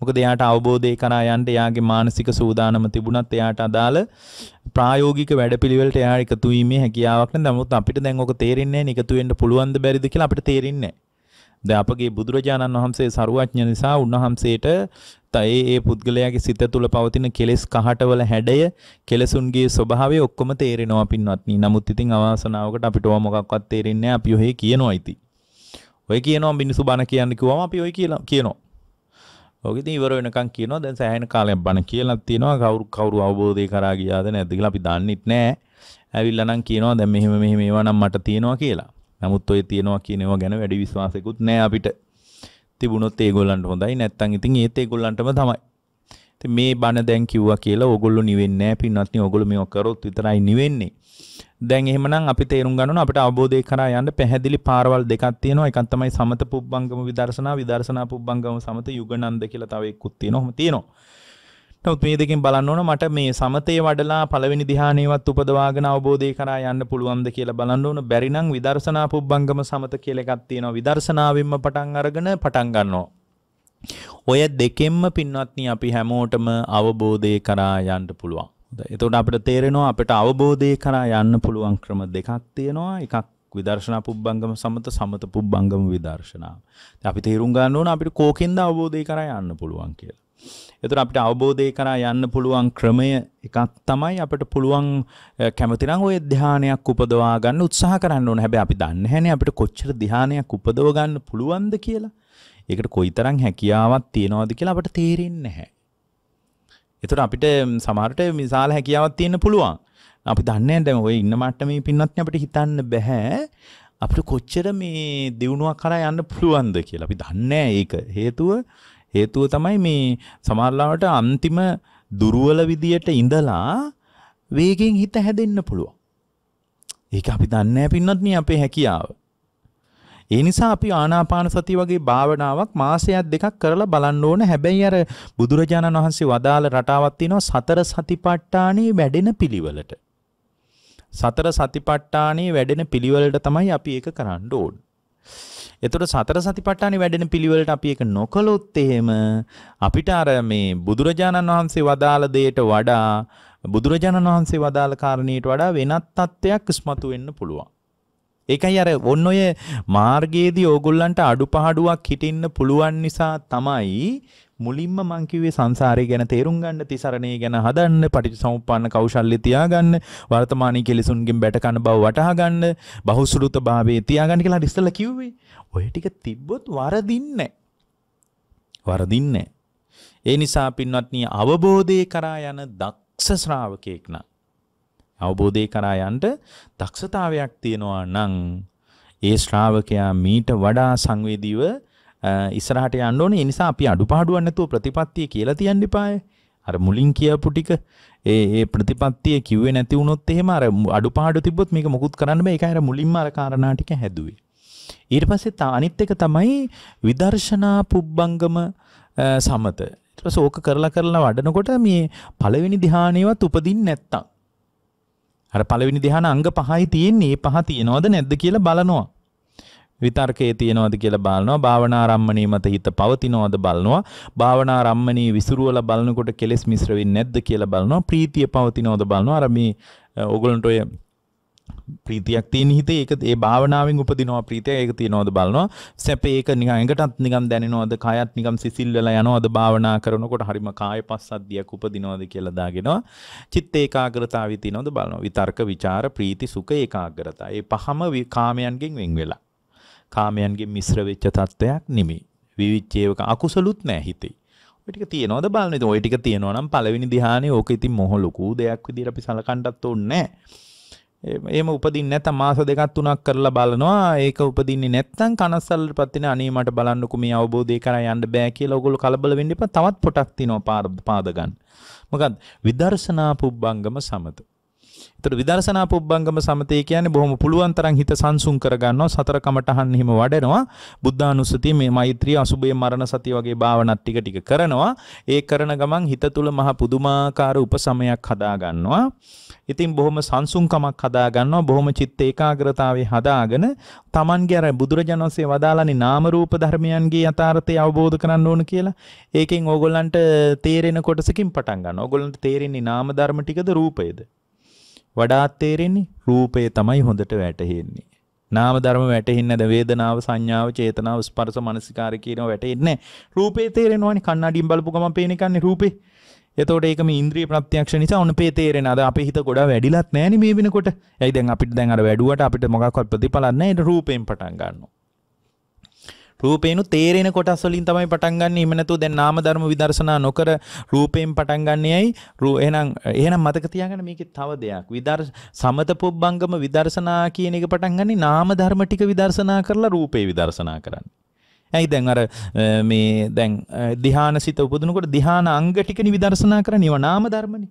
මොකද එයාට අවබෝධය කරා යන්න එයාගේ මානසික සූදානම තිබුණත් එයාට අදාළ ප්‍රායෝගික වැඩපිළිවෙලට එයා එකතු වීමේ හැකියාවක් නැහැ. නමුත් අපිට දැන් ඕක තේරෙන්නේ නැහැ. එකතු වෙන්න පුළුවන්ද බැරිද කියලා අපිට තේරෙන්නේ නැහැ. දැන් අපගේ බුදුරජාණන් වහන්සේ සරුවඥ නිසා උන්වහන්සේට ඒ ඒ පුද්ගලයාගේ සිත තුළ පවතින කෙලෙස් කහටවල හැඩය කෙලසුන්ගේ ස්වභාවය ඔක්කොම තේරෙනවා පින්වත්නි. නමුත් ඉතින් අවාසනාවකට අපිට ඕවා මොකක්වත් තේරෙන්නේ නැහැ. අපි ඔහේ කියනවා ඉතින්. ඔය කියනවා මිනිස්සු බණ කියන්න කිව්වම අපි ඔය කියලා කියනවා. ඔක ඉතින් ඉවර වෙනකන් කියනවා දැන් සෑහෙන කාලයක් බණ කියලා තියෙනවා කවුරු කවුරු අවබෝධය කරා ගියාද නැද්ද කියලා අපි දන්නෙත් නෑ. ඇවිල්ලා නම් කියනවා දැන් මෙහෙම මෙහෙම ඒවා නම් මට තියෙනවා කියලා. නමුත් ඔය තියෙනවා කියනවා ගැන වැඩි විශ්වාසයකුත් නෑ අපිට. තිබුණොත් ඒගොල්ලන්ට හොඳයි නැත්තම් ඉතින් ඒත් ඒගොල්ලන්ටම තමයි. ඉතින් මේ බණ දැන් කිව්වා කියලා ඕගොල්ලෝ නිවෙන්නේ නැහැ පින්වත්නි ඕගොල්ලෝ මේක කරොත් විතරයි නිවෙන්නේ. දැන් එහෙමනම් අපි තේරුම් ගන්න ඕන අපිට අවබෝධය කරා යන්න පැහැදිලි පාරවල් දෙකක් තියෙනවා. එකක් තමයි සමත පුබ්බංගම විදර්ශනා විදර්ශනා පුබ්බංගම සමත යුගනන්ද කියලා තව එකක් තියෙනවා. ඔහොම තියෙනවා. නමුත් මේ දෙකෙන් බලන්න ඕන මට මේ සමතේ වඩලා පළවෙනි ධ්‍යානෙවත් උපදවාගෙන අවබෝධය කරා යන්න පුළුවන්ද කියලා බලන්න ඕන බැරි නම් විදර්ශනා පුබ්බංගම සමත කියලා එකක් තියෙනවා විදර්ශනාවෙන්ම පටන් අරගෙන පටන් ගන්නවා ඔය දෙකෙන්ම පින්වත්නි අපි හැමෝටම අවබෝධය කරා යන්න පුළුවන්. එතකොට අපිට තේරෙනවා අපිට අවබෝධය කරා යන්න පුළුවන් ක්‍රම දෙකක් තියෙනවා. එකක් විදර්ශනා පුබ්බංගම සමත සමත පුබ්බංගම විදර්ශනාව. අපි තේරුම් ගන්න ඕන අපිට කෝකෙන්ද අවබෝධය කරා යන්න පුළුවන් කියලා. එතුර අපිට අවබෝධය කරා යන්න පුළුවන් ක්‍රමය එකක් තමයි අපට පුළුවන් කැමතිනම් ඔය ධානයක් උපදවා ගන්න උත්සාහ කරන්න ඕන හැබැයි අපි දන්නේ නැහැ අපිට කොච්චර ධානයක් උපදව ගන්න පුළුවන්ද කියලා. ඒකට කොයිතරම් හැකියාවක් තියනවද කියලා අපට තේරෙන්නේ නැහැ. එතකොට අපිට සමහරට මිසාල හැකියාවක් තියෙන්න පුළුවන්. අපි දන්නේ දැන් ඔය ඉන්න මට්ටමේ පින්වත්නි අපිට හිතන්න බෑ අපිට කොච්චර මේ දිනුවක් කරා යන්න පුළුවන්ද කියලා. අපි දන්නේ ඒක. හේතුව හේතුව තමයි මේ සමහරලාවට අන්තිම දුර්වල විදියට ඉඳලා වේගෙන් හිත හැදෙන්න පුළුවන්. ඒක අපි දන්නේ නැහැ පින්නත් මේ අපේ හැකියාව. ඒ නිසා අපි ආනාපාන සති වගේ භාවනාවක් මාසයක් දෙකක් කරලා බලන්න ඕන. හැබැයි අර බුදුරජාණන් වහන්සේ වදාළ රටාවක් තියෙනවා සතර සතිපට්ඨානේ වැඩෙන පිළිවෙලට. සතර සතිපට්ඨානේ වැඩෙන පිළිවෙලට තමයි අපි ඒක කරන්න ඕන. එතකොට සතර සතිපට්ඨානේ වැඩෙන පිළිවෙලට අපි ඒක නොකළොත් එහෙම අපිට අර මේ බුදුරජාණන් වහන්සේ වදාළ දෙයට වඩා බුදුරජාණන් වහන්සේ වදාළ කාරණේට වඩා වෙනත් තත්ත්වයක් ඉස්මතු වෙන්න පුළුවන්. ඒකයි අර ඔන්න ඔය මාර්ගයේදී ඕගොල්ලන්ට අඩුපාඩුවක් හිටින්න පුළුවන් නිසා තමයි මුලින්ම මං කිව්වේ සංසාරය ගැන තේරුම් ගන්න තිසරණේ ගැන හදන්න පටිච්චසමුප්පන්න කෞශල්‍ය තියාගන්න වර්තමානයේ කෙලෙසුන්ගෙන් බැට කන බව වටහා ගන්න බහුසුලුත භාවයේ තියාගන්න කියලා ඉස්සෙල්ලා කිව්වේ ඔය ටික තිබ්බොත් වරදින්නේ වරදින්නේ ඒ නිසා පින්වත්නි අවබෝධයේ කරා යන දක්ෂ ශ්‍රාවකෙක් නම් අවබෝධය කරා යන්න දක්ෂතාවයක් තියෙනවා නම් ඒ ශ්‍රාවකයා මීට වඩා සංවේදීව ඉස්සරහට යන්න ඕනේ. ඒ නිසා අපි අඩුපාඩුවක් නැතුව ප්‍රතිපත්තිය කියලා තියන්න එපායි. අර මුලින් කියපු ටික ඒ ඒ ප්‍රතිපත්තිය කිව්වේ නැති වුණොත් එහෙම අර අඩුපාඩු තිබ්බොත් මේක මොකුත් කරන්න බෑ. ඒකයි අර මුලින්ම අර කාරණා ටික හැදුවේ. ඊට පස්සේ අනිත් එක තමයි විදර්ශනා පුබ්බංගම සමත. ඊට පස්සේ ඕක කරලා කරලා වඩනකොට මේ පළවෙනි ධානයවත් උපදින්නේ නැත්තම් අර පළවෙනි ධ්‍යාන අංග පහයි තියෙන්නේ ඒ පහ තියෙනවද නැද්ද කියලා බලනවා. විතර්කයේ තියෙනවද කියලා බලනවා භාවනා රම්මණී මත හිත පවතිනවද බලනවා භාවනා රම්මණී විසිරුවලා බලනකොට කෙලෙස් මිශ්‍ර වෙන්නේ නැද්ද කියලා බලනවා ප්‍රීතිය පවතිනවද බලනවා අර මේ ඔයගලන්ට ඔය ප්‍රීතියක් තියෙන හිතේ ඒක ඒ භාවනාවෙන් උපදිනවා ප්‍රීතිය ඒක තියෙනවද බලනවා සැප ඒක නිකන් ඇඟටත් නිකන් දැනෙනවද කයත් නිකන් සිසිල් වෙලා යනවද භාවනා කරනකොට හරිම කාය පස්සද්ධියක් උපදිනවද කියලා දාගෙනවා චිත්ත ඒකාග්‍රතාවය තියෙනවද බලනවා විතර්ක ਵਿਚාර ප්‍රීති සුඛ ඒකාග්‍රතාව ඒ පහම කාමයන්ගෙන් වෙන් වෙලා කාමයන්ගෙන් මිශ්‍ර වෙච්ච තත්වයක් නෙමෙයි විවිච්චේවක අකුසලුත් නැහැ හිතේ ටික තියනවද බලන්න ඉතින් ওই ටික තියෙනවා නම් පළවෙනි ධ්‍යානෙ ඕක ඉතින් මොහ ලොකු දෙයක් විදිහට අපි සලකන්නත් ඕනේ නැහැ එම උපදින් නැත මාස දෙකත් තුනක් කරලා බලනවා ඒක උපදින්නේ නැත්තම් කනස්සල්ලට පත්තින අනේ මට බලන්නකෝ මේ අවබෝධය කරා යන්න බෑ කියලා ඔයගොල්ලෝ කලබල වෙන්න එපා තවත් පොටක් තිනවා පාද ගන්න. මොකද විදර්ශනා පුබ්බංගම සමත. ඒතර විදර්ශනා පුබ්බංගම සමතේ කියන්නේ බොහොම පුළුවන් තරම් හිත සංසුන් කරගන්නවා සතර කමටහන් හිම වඩනවා බුද්ධානුස්සතිය මේ මෛත්‍රිය අසුභය මරණ සතිය වගේ භාවනා ටික ටික කරනවා ඒ කරන ගමන් හිත තුල මහ පුදුමාකාර උපසමයක් හදා ගන්නවා ඉතින් බොහොම සංසුන්කමක් හදා ගන්නවා බොහොම චිත්ත ඒකාග්‍රතාවය හදාගෙන Tamanගේ අර බුදුරජාණන්සේ වදාළනේ නාම රූප ධර්මයන්ගේ යථාර්ථය අවබෝධ කරගන්න ඕන කියලා. ඒකෙන් ඕගොල්ලන්ට තේරෙන කොටසකින් පටන් ගන්නවා. ඕගොල්ලන්ට තේරෙන්නේ නාම ධර්ම ටිකද රූපයද? වඩාත් තේරෙන්නේ රූපය තමයි හොඳට වැටහෙන්නේ. නාම ධර්ම වැටෙන්නේ නැද වේදනාව සංඥාව චේතනාව ස්පර්ශ මනසිකාර කියනවා වැටෙන්නේ නැහැ. රූපේ තේරෙනවනේ කන්නඩියෙන් බලපු ගමන් පේන එකන්නේ රූපේ. එතෝට ඒක ඉන්ද්‍රී ප්‍රත්‍යක්ෂ නිසා උනපේ තේරෙන අද අපේ හිත ගොඩා වැඩිලත් නෑන මේ වෙනකොට ඇයි දැන් අපිට දැන් අර වැඩුවට අපිට මොකක් ප්‍රතිඵලන්න එට රූපයෙන් පටන් ගන්න රූපේනු තේරෙන කොටස් වලින් තමයි පටන් ගන්න එහෙම නැතුව දැන් නාම ධර්ම විදර්ශනා නොකර රූපයෙන් පටන් ගන්නේයි රූ එහෙනම් එහෙනම් මතක තියාගන්න මේකේ තව දෙයක් විදර් සමත පුබ්බංගම විදර්ශනා කියන එක පටන් ගන්නේ නාම ධර්ම ටික විදර්ශනා කරලා රූපේ විදර්ශනා කරන්නේ ඇයි දැන් අර මේ දැන් දිහාන සිත උපදනකොට දිහාන අංග ටිකනි විදර්ශනා කරන්නේ ඒවා නාම ධර්මනේ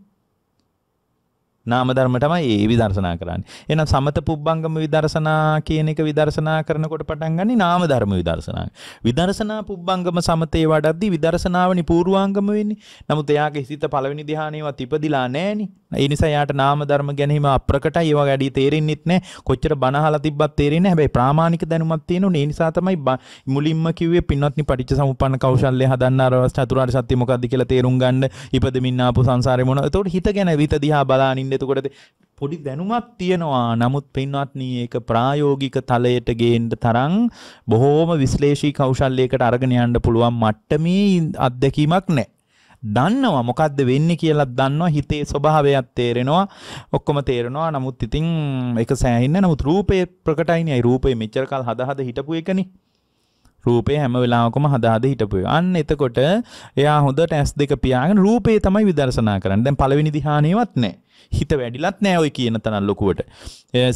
නාම ධර්ම තමයි ඒ විදර්ශනා කරන්නේ. එහෙනම් සමත පුබ්බංගම විදර්ශනා කියන එක විදර්ශනා කරනකොට පටන් ගන්නේ නාම ධර්ම විදර්ශනා. විදර්ශනා පුබ්බංගම සමතේ වඩද්දී විදර්ශනාවනි පූර්වාංගම වෙන්නේ. නමුත් එයාගේ හිත පළවෙනි ධ්‍යානෙවත් ඉපදිලා නැහෙනි. ඒ නිසා එයාට නාම ධර්ම ගැන හිම අප්‍රකටයි. ඒවා වැඩි තේරෙන්නෙත් නැහැ. කොච්චර බනහලා තිබ්බත් තේරෙන්නේ නැහැ. හැබැයි ප්‍රාමාණික දැනුමක් තියෙනුනේ. ඒ නිසා තමයි මුලින්ම කිව්වේ පින්වත්නි පටිච්ච සමුප්පන්න කෞශල්‍ය හදන්න අර චතුරාර්ය සත්‍ය මොකක්ද කියලා තේරුම් ගන්න ඉපදෙමින් ආපු සංසාරේ මොනවා. එතකොට හිත ගැන හිත දිහා බලනින්න එතකොටද පොඩි දැනුමක් තියෙනවා නමුත් පින්වත්නී ඒක ප්‍රායෝගික තලයට ගේන්න තරම් බොහෝම විශ්ලේෂී කෞශල්‍යයකට අරගෙන යන්න පුළුවන් මට්ටමේ අත්දැකීමක් නැහැ. දන්නවා මොකක්ද වෙන්නේ කියලා දන්නවා හිතේ ස්වභාවයක් තේරෙනවා ඔක්කොම තේරෙනවා නමුත් ඉතින් ඒක සෑහෙන්න නමුත් රූපේ ප්‍රකටයිනේ රූපේ මෙච්චර කල් හද හද හිටපු එකනේ රූපේ හැම වෙලාවකම හදාද හිටපුය. අන්න එතකොට එයා හොඳට ඇස් දෙක පියාගෙන රූපේ තමයි විදර්ශනා කරන්නේ. දැන් පළවෙනි ධ්‍යානෙවත් නැහැ. හිත වැඩිලත් නෑ ඔය කියන තනල් ලොකුවට.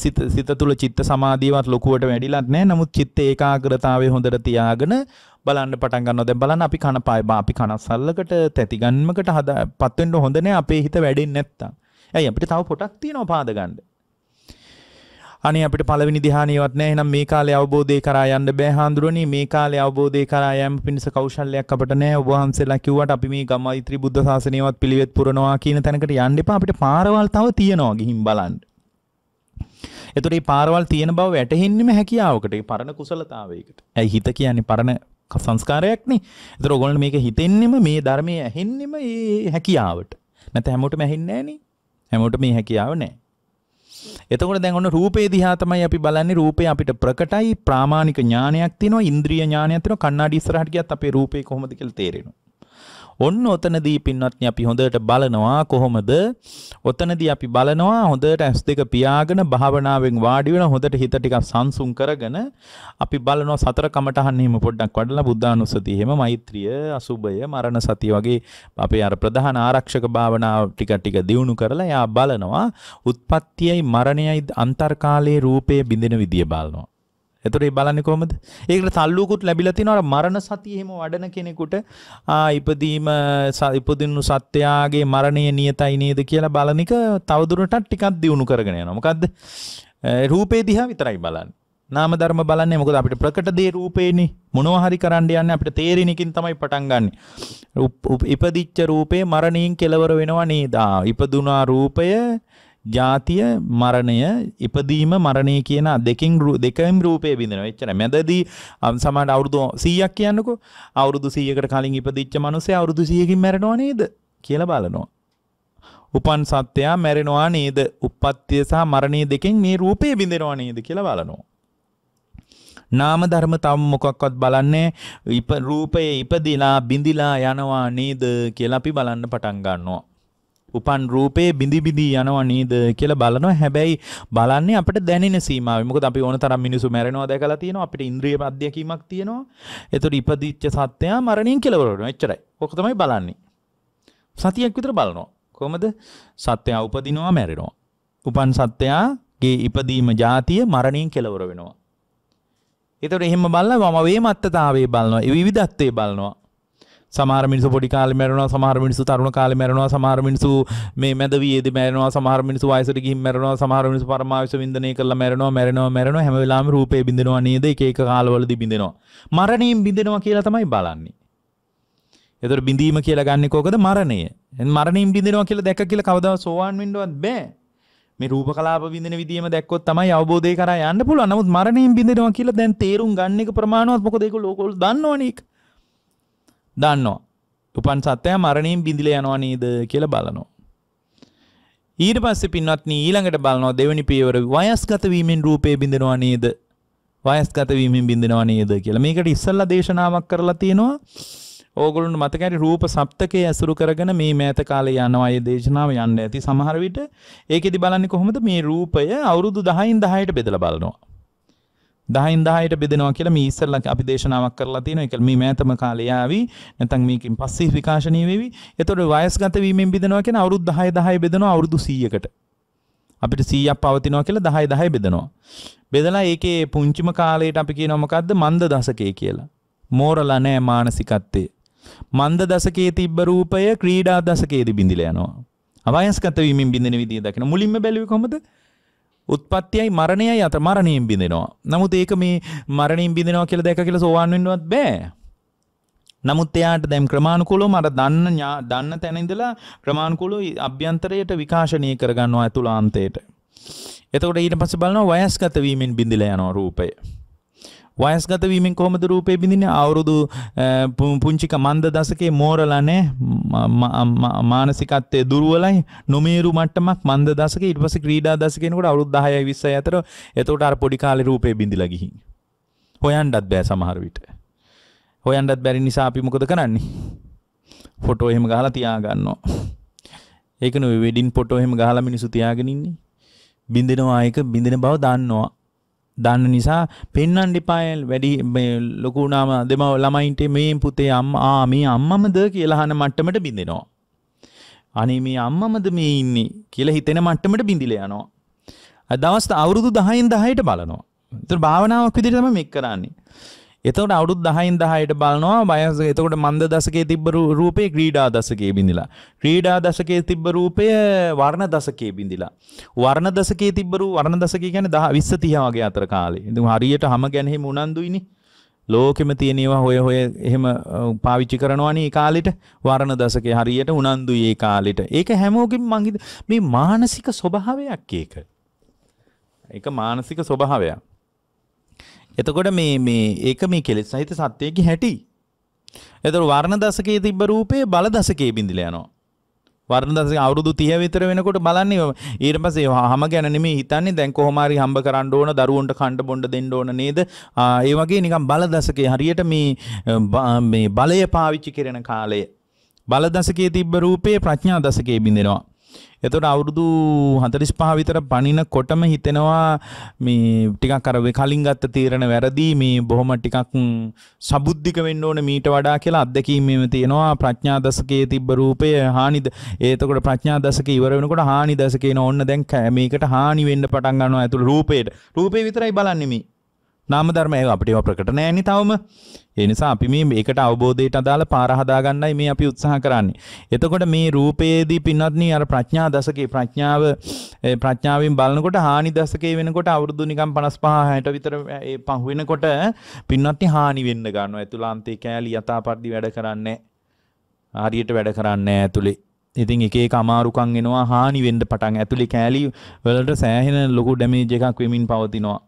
සිත සිත තුල චිත්ත සමාධියවත් ලොකුවට වැඩිලත් නෑ. නමුත් චිත්ත ඒකාග්‍රතාවය හොඳට තියාගෙන බලන්න පටන් ගන්නවා. දැන් බලන්න අපි කන පාය බා අපි කනස්සල්ලකට තැතිගන්මකට හදාපත් වෙන්න හොඳ නෑ අපේ හිත වැඩෙන්නේ නැත්තම්. ඇයි අපිට තව පොටක් තියෙනවා පාද ගන්න. අනේ අපිට පළවෙනි ධ්‍යානියවත් නැහැ එහෙනම් මේ කාලේ අවබෝධය කරා යන්න බෑ හාඳුරණී මේ කාලේ අවබෝධය කරා යෑම පිණිස කෞශල්‍යයක් අපිට නැහැ ඔබ වහන්සේලා කිව්වට අපි මේ ගම්මෛත්‍රී බුද්ධ ශාසනයවත් පිළිවෙත් පුරනවා කියන තැනකට යන්න එපා අපිට පාරවල් තව තියනවා ගිහින් බලන්න එතුට පාරවල් තියෙන බව වැටහෙන්නෙම හැකියාවකට පරණ කුසලතාවයකට ඇයි හිත කියන්නේ පරණ සංස්කාරයක්න දර ගොල මේක හිතෙන්නෙම මේ ධර්මය ඇහෙන්නෙම ඒ හැකියාවට නැත හැමෝට මැහෙන්නෑන හැමෝට මේ හැකියාව නෑ එතකොට දැන් ඔන්න රූපේ දිහා තමයි අපි බලන්නේ රූපේ අපිට ප්‍රකටයි ප්‍රාමාණික ඥානයක් තියෙනවා ඉන්ද්‍රිය ඥානයක් තියෙනවා කණ්ණාඩි ඉස්සරහට ගියත් අපේ රූපේ කොහොමද කියලා තේරෙනවා ඔන්න ඔතනදී පින්වත්නි අපි හොඳට බලනවා කොහොමද ඔතනදී අපි බලනවා හොඳට ඇස් දෙක පියාගෙන භාවනාවෙන් වාඩි වෙන හොඳට හිත ටිකක් සංසුන් කරගෙන අපි බලනවා සතර කමටහන් එහෙම පොඩ්ඩක් වඩලා බුද්ධානුස්සතිය එහෙම මෛත්‍රිය අසුබය මරණ සතිය වගේ අපේ අර ප්‍රධාන ආරක්ෂක භාවනාව ටික ටික දියුණු කරලා එයා බලනවා උත්පත්තියයි මරණයයි අන්තර්කාලයේ රූපයේ බිඳින විදිය බලනවා එතකොට ඒ බලන්නේ කොහමද? ඒකට තල්ලුවකුත් ලැබිලා තිනවා මරණ සතිය එහෙම වඩන කෙනෙකුට ඉපදීම ඉපදිනු සත්‍යයාගේ මරණය නියතයි නේද කියලා බලන එක තවදුරටත් ටිකක් දියුණු කරගෙන යනවා. මොකද්ද? රූපේ දිහා විතරයි බලන්නේ. නාම ධර්ම බලන්නේ මොකද අපිට ප්‍රකට දේ රූපේනේ මොනවා හරි කරන්න යන්නේ අපිට තේරෙන එකකින් තමයි පටන් ගන්න. ඉපදිච්ච රූපේ මරණයෙන් කෙලවර වෙනවා නේද? ඉපදුනා රූපය ජාතිය මරණය ඉපදීම මරණය කියන දෙකින් දෙකම් රූපය බිඳෙනවා. එච්චර මැදදී සමහරට අවුරුදු 100ක් කියන්නකෝ. අවුරුදු 100කට කලින් ඉපදිච්ච මිනිස්සයා අවුරුදු 100කින් මැරෙනව නේද කියලා බලනවා. උපන් සත්වයා මැරෙනවා නේද? උප්පත්තිය සහ මරණය දෙකෙන් මේ රූපය බිඳෙනවා නේද කියලා බලනවා. නාම ධර්ම තම මොකක්වත් බලන්නේ ඉප රූපයේ ඉපදිලා බිඳිලා යනවා නේද කියලා අපි බලන්න පටන් ගන්නවා. උපන් රූපේ බිඳි බිඳී යනවා නේද කියලා බලනවා හැබැයි බලන්නේ අපිට දැනෙන සීමාවෙ මොකද අපි ඕන තරම් මිනිස්සු මැරෙනවා දැකලා තියෙනවා අපිට ඉන්ද්‍රිය අධ්‍යක්ීමක් තියෙනවා එතකොට ඉපදිච්ච සත්‍යයා මරණයෙන් කෙලවර වෙනවා එච්චරයි ඔක තමයි බලන්නේ සතියක් විතර බලනවා කොහමද සත්‍යයා උපදිනවා මැරෙනවා උපන් සත්‍යයාගේ ඉපදීම ජාතිය මරණයෙන් කෙලවර වෙනවා එතකොට එහෙම බලලා මම වේමත්තතාවයේ බලනවා විවිධත්වයේ බලනවා සමාර මිනිසු පොඩි කාලේ මැරෙනවා සමහර මිනිසු තරුණ කාලේ මැරෙනවා සමහර මිනිසු මේ මැද වියේදී මැරෙනවා සමහර මිනිසු වයසට ගිහින් මැරෙනවා සමහර මිනිසු පරමායුෂ වින්දනය කරලා මැරෙනවා මැරෙනවා මැරෙනවා හැම වෙලාවෙම රූපේ බින්දෙනවා නේද එක එක කාලවලදී බින්දෙනවා මරණයෙන් බින්දෙනවා කියලා තමයි බලන්නේ එතකොට බින්දීම කියලා ගන්න කෝකද මරණය මරණයෙන් බින්දෙනවා කියලා දැක්ක කියලා කවදාවත් සෝවාන් වෙන්නවත් බෑ මේ රූප කලාප විඳින විදිහම දැක්කොත් තමයි අවබෝධය කරා යන්න පුළුවන්. නමුත් මරණයෙන් බිඳෙනවා කියලා දැන් තේරුම් ගන්න එක ප්‍රමාණවත් මොකද ඒක ලෝකවල දන්නවනේ ඒක. දන්නවා. උපන් සත්වයා මරණයෙන් බිඳිල යනවා නේද කියලා බලනවා. ඊට පස්සේ පින්වත්නි ඊළඟට බලනවා දෙවෙනි පියවර වයස්ගත වීමෙන් රූපේ බිඳිනවා නේද? වයස්ගත වීමෙන් බිඳිනවා නේද කියලා. මේකට ඉස්සල්ලා දේශනාවක් කරලා තියෙනවා. ඕගොල්ලොන්ට මතක ඇති රූප සප්තකයේ ඇසුරු කරගෙන මේ මෑත කාලේ යනවා ඒ දේශනාව යන්න ඇති. සමහර විට ඒකෙදි බලන්නේ කොහොමද මේ රූපය අවුරුදු 10න් 10ට බෙදලා බලනවා. දහයින් දහයට බෙදෙනවා කියලා මේ ඉස්සෙල්ලා අපි දේශනාවක් කරලා තියෙනවා. ඒක මේ මෑතම කාලේ ආවි. නැත්නම් මේකෙන් පස්සේ විකාශනීය වෙවි. එතකොට වයස්ගත වීමෙන් බෙදෙනවා කියන අවුරුදු 10 10 බෙදෙනවා අවුරුදු 100කට. අපිට 100ක් පවතිනවා කියලා 10 10 බෙදෙනවා. බෙදලා ඒකේ පුංචිම කාලේට අපි කියනවා මොකද්ද? මන්ද දශකයේ කියලා. මෝරලා නැහැ මානසිකත්වයේ. මන්ද දශකයේ තිබ්බ රූපය ක්‍රීඩා දශකයේදී බිඳිලා යනවා. අවයස්ගත වීමෙන් බිඳෙන විදිය දකින මුලින්ම බැලුවේ කොහොමද? උත්පත්තියයි මරණයයි අත මරණයෙන් බිඳෙනවා. නමුත් ඒක මේ මරණයෙන් බිඳෙනවා කියලා දැක කියලා සෝවාන් වෙන්නවත් බෑ. නමුත් එයාට දැන් ක්‍රමානුකූලව මර දන්න දන්න තැන ඉඳලා ක්‍රමානුකූලව අභ්‍යන්තරයට විකාශනය කරගන්නවා අතුලාන්තයට. එතකොට ඊට පස්සේ බලනවා වයස්ගත වීමෙන් බිඳිලා යනවා රූපය. වයස්ගත වීමෙන් කොහොමද රූපේ බිඳින්නේ අවුරුදු පුංචික මන්ද දශකයේ මෝරලා නැහැ මානසිකත්වයේ දුර්වලයි නොමේරු මට්ටමක් මන්ද දශකයේ ඊට පස්සේ ක්‍රීඩා දශකේ යනකොට අවුරුදු 10යි 20යි අතර එතකොට අර පොඩි කාලේ රූපේ බිඳිලා ගිහින් හොයන්නත් බෑ සමහර විට හොයන්නත් බැරි නිසා අපි මොකද කරන්නේ ෆොටෝ එහෙම ගහලා තියා ගන්නවා ඒක නෙවෙයි වෙඩින් ෆොටෝ එහෙම ගහලා මිනිස්සු තියාගෙන ඉන්නේ බින්දෙනවා ඒක බින්දෙන බව දන්නවා දන්න නිසා පෙන්වන්න එපාය වැඩි ලොකු වුණාම දෙමව ළමයින්ට මේ පුතේ අම්මා මේ අම්මමද කියලා අහන මට්ටමට බිඳිනවා. අනේ මේ අම්මමද මේ ඉන්නේ කියලා හිතෙන මට්ටමට බිඳිලා යනවා. දවස් අවුරුදු 10න් 10ට බලනවා. ඒතර භාවනාවක් විදිහට තමයි මේක කරන්නේ. එතකට අවුත් දහයින් දහයට බලනවා බයස එතකොට මන්ද දසකේ තිබ රූපය ක්‍රීඩා දසකේ බිඳිලා. ක්‍රීඩා දසකේ තිබ්බ රූපය වර්ණ දසකේ බිඳිලා. වර්ණ දසකේ තිබරු වර්ණ දසක ගැන දහ විස්ස තියාවගේ අතර කාලේ ඉඳ හරියට හම ගැනෙහි උනන්දුයිනි. ලෝකෙම තියෙනවා හොය හොය එහෙම පාවිච්චි කරනවානේ ඒ කාලෙට වර්ණ දශකේ හරියට උනන්දුයි ඒ කාලෙට. ඒක හැමෝගෙම මං මේ මානසික ස්වභාවයක් ඒක. ඒක මානසික ස්වභාවයක්. එතකොට මේ මේ ඒක මේ කෙලෙස් සහිත සත්‍යයේ හැටි. එතකොට වර්ණ දශකයේ තිබ්බ රූපේ බල දශකයේ බිඳිලා යනවා. වර්ණ දශක අවුරුදු 30 විතර වෙනකොට බලන්නේ ඊට පස්සේ හැම ගැන නෙමෙයි හිතන්නේ දැන් කොහොම හරි හම්බ කරන්න ඕන දරුවන්ට කන්න බොන්න දෙන්න ඕන නේද? ඒ වගේ නිකන් බල දශකේ හරියට මේ මේ බලය පාවිච්චි කරන කාලය බල දශකයේ තිබ්බ රූපේ ප්‍රඥා දශකයේ බිඳිනවා. එතකොට අවුරුදු 45 විතර පණින කොටම හිතෙනවා මේ ටිකක් අර කලින් ගත්ත තීරණ වැරදි මේ බොහොම ටිකක් සබුද්ධික වෙන්න ඕනේ මීට වඩා කියලා අත්දැකීමෙම තියෙනවා ප්‍රඥා දශකයේ තිබ්බ රූපය හානිද එතකොට ප්‍රඥා දශකේ ඉවර වෙනකොට හානි දශකේන ඕන්න දැන් මේකට හානි වෙන්න පටන් ගන්නවා ඇතුළේ රූපේට රූපේ විතරයි බලන්නේ මේ නාම ධර්ම ඒවා අපිටම ප්‍රකට නෑනේ තවම. ඒ නිසා අපි මේ මේකට අවබෝධයට අදාළ පාර හදාගන්නයි මේ අපි උත්සාහ කරන්නේ. එතකොට මේ රූපයේදී පින්වත්නි අර ප්‍රඥා දශකේ ප්‍රඥාව ප්‍රඥාවෙන් බලනකොට හානි දශකේ වෙනකොට අවුරුදු නිකම් 55 60 විතර ඒ පහ වෙනකොට පින්වත්නි හානි වෙන්න ගන්නවා. එතුලාන්තේ කෑලි යථාපරිදි වැඩ කරන්නේ හරියට වැඩ කරන්නේ ඇතුලේ. ඉතින් එක එක අමාරුකම් එනවා හානි වෙන්න පටන් ඇතුලේ කෑලි වලට සෑහෙන ලොකු ඩැමේජ් එකක් වෙමින් පවතිනවා.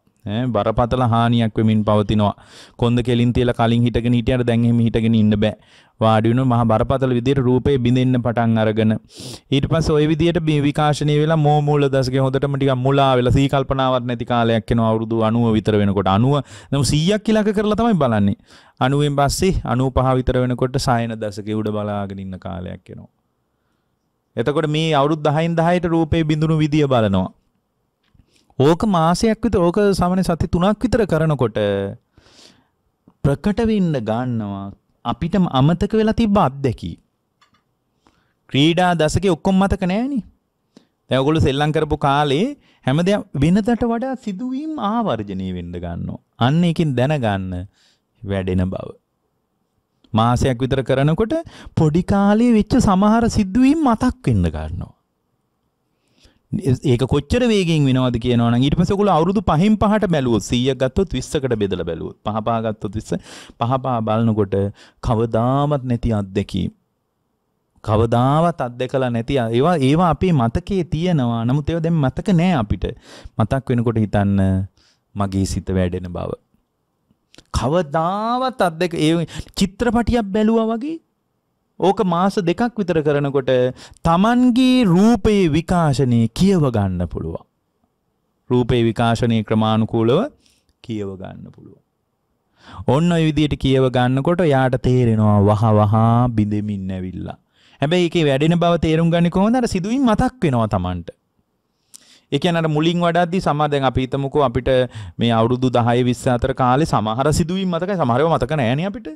බරපතල හානියක් වෙමින් පවතිනවා. කොන්ද කෙලින් තියලා කලින් හිටගෙන හිටියට දැන් එහෙම හිටගෙන ඉන්න බෑ. වාඩි වෙනවා මහා බරපතල විදියට රූපේ බිඳෙන්න පටන් අරගෙන ඊට පස්සේ ওই විදියට විකාශනය වෙලා මෝ මූල දශකයේ හොඳටම ටිකක් මුලා වෙලා සී කල්පනාවක් නැති කාලයක් යනවා අවුරුදු 90 විතර වෙනකොට 90 නම් 100ක් ඉලක්ක කරලා තමයි බලන්නේ 90න් පස්සේ 95 විතර වෙනකොට සායන දශකයේ උඩ බලාගෙන ඉන්න කාලයක් එනවා එතකොට මේ අවුරුදු 10න් 10ට රූපේ බිඳුණු විදිය බලනවා ඕක මාසයක් විතර ඕක සමන සති තුනක් විතර කරනකොට ප්‍රකටවෙන්න ගන්නවා අපිට අමතක වෙලා තිබ්බ අත්දැකි. ක්‍රීඩා දසක ඔක්කොම් මතක නෑනි. තැවගොලු සෙල්ලං කරපු කාලේ හැම දෙ වෙනදට වඩා සිදුවීම් ආවර්ජනය වෙන්ඩ ගන්නවා. අන්න එකින් දැනගන්න වැඩෙන බව. මාසයක් විතර කරනකොට පොඩිකාලේ වෙච්ච සමහර සිද්ධුවීම් මතක් වෙන්න ගන්නවා. ඒක කොච්චර වේගෙන් වෙනවද කියනවනම් ඊට පස්සේ ඔයගොල්ලෝ අවුරුදු 5න් 5ට බැලුවොත් 100ක් ගත්තොත් 20කට බෙදලා බැලුවොත් පහ පහ ගත්තොත් 20 පහ පහ බලනකොට කවදාමත් නැති අත්දැකීම් කවදාවත් අත්දකලා නැති ඒවා ඒවා අපේ මතකයේ තියෙනවා නමුත් ඒවා දැන් මතක නෑ අපිට මතක් වෙනකොට හිතන්න මගේ සිත වැඩෙන බව කවදාවත් අත්දක ඒ චිත්‍රපටියක් බැලුවා වගේ ඕක මාස දෙකක් විතර කරනකොට තමන්ගේ රූපයේ විකාශනය කියව ගන්න පුළුවන්. රූපයේ විකාශනය ක්‍රමාණුකූලව කියව ගන්න පුළුවන්. ඔන්න ඔය විදිහට කියව ගන්නකොට යාට තේරෙනවා වහ වහා බිඳෙමින් නැවිලා. හැබැයි ඒකේ වැඩෙන බව තේරුම් ගන්න කොහොමද? අර සිදුවීම් මතක් වෙනවා Tamanට. ඒ කියන්නේ අර මුලින් වඩාද්දි සමා දැන් අපි හිතමුකෝ අපිට මේ අවුරුදු 10 20 අතර කාලේ සමහර සිදුවීම් මතකයි සමහරව මතක නැහැ නේ අපිට.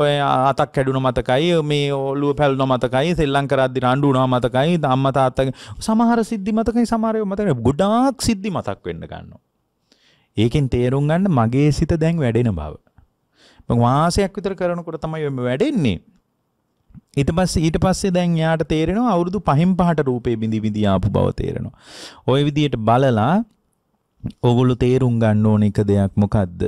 ඔය අතක් කැඩුන මතකයි මේ ඔලුව පැල්න මතකයි සෙල්ලං කරද්දි රණ්ඩුනා මතකයි අම්ම තාත්තගේ සමහර සිද්ධි මතකයි සමහරව මතක ගොඩාක් සිද්ධි මතක් වෙන්න ගන්නවා. ඒකෙන් තේරුම් ගන්න මගේ සිත දැන් වැඩෙන බව. මම මාසයක් විතර කරනකොට තමයි මේ වැඩෙන්නේ. ඊට පස්සේ ඊට පස්සේ දැන් යාට තේරෙනවා අවුරුදු පහෙන් පහට රූපේ බිඳි බිඳි ආපු බව තේරෙනවා. ওই විදියට බලලා ඕගොල්ලෝ තේරුම් ගන්න ඕන එක දෙයක් මොකද්ද?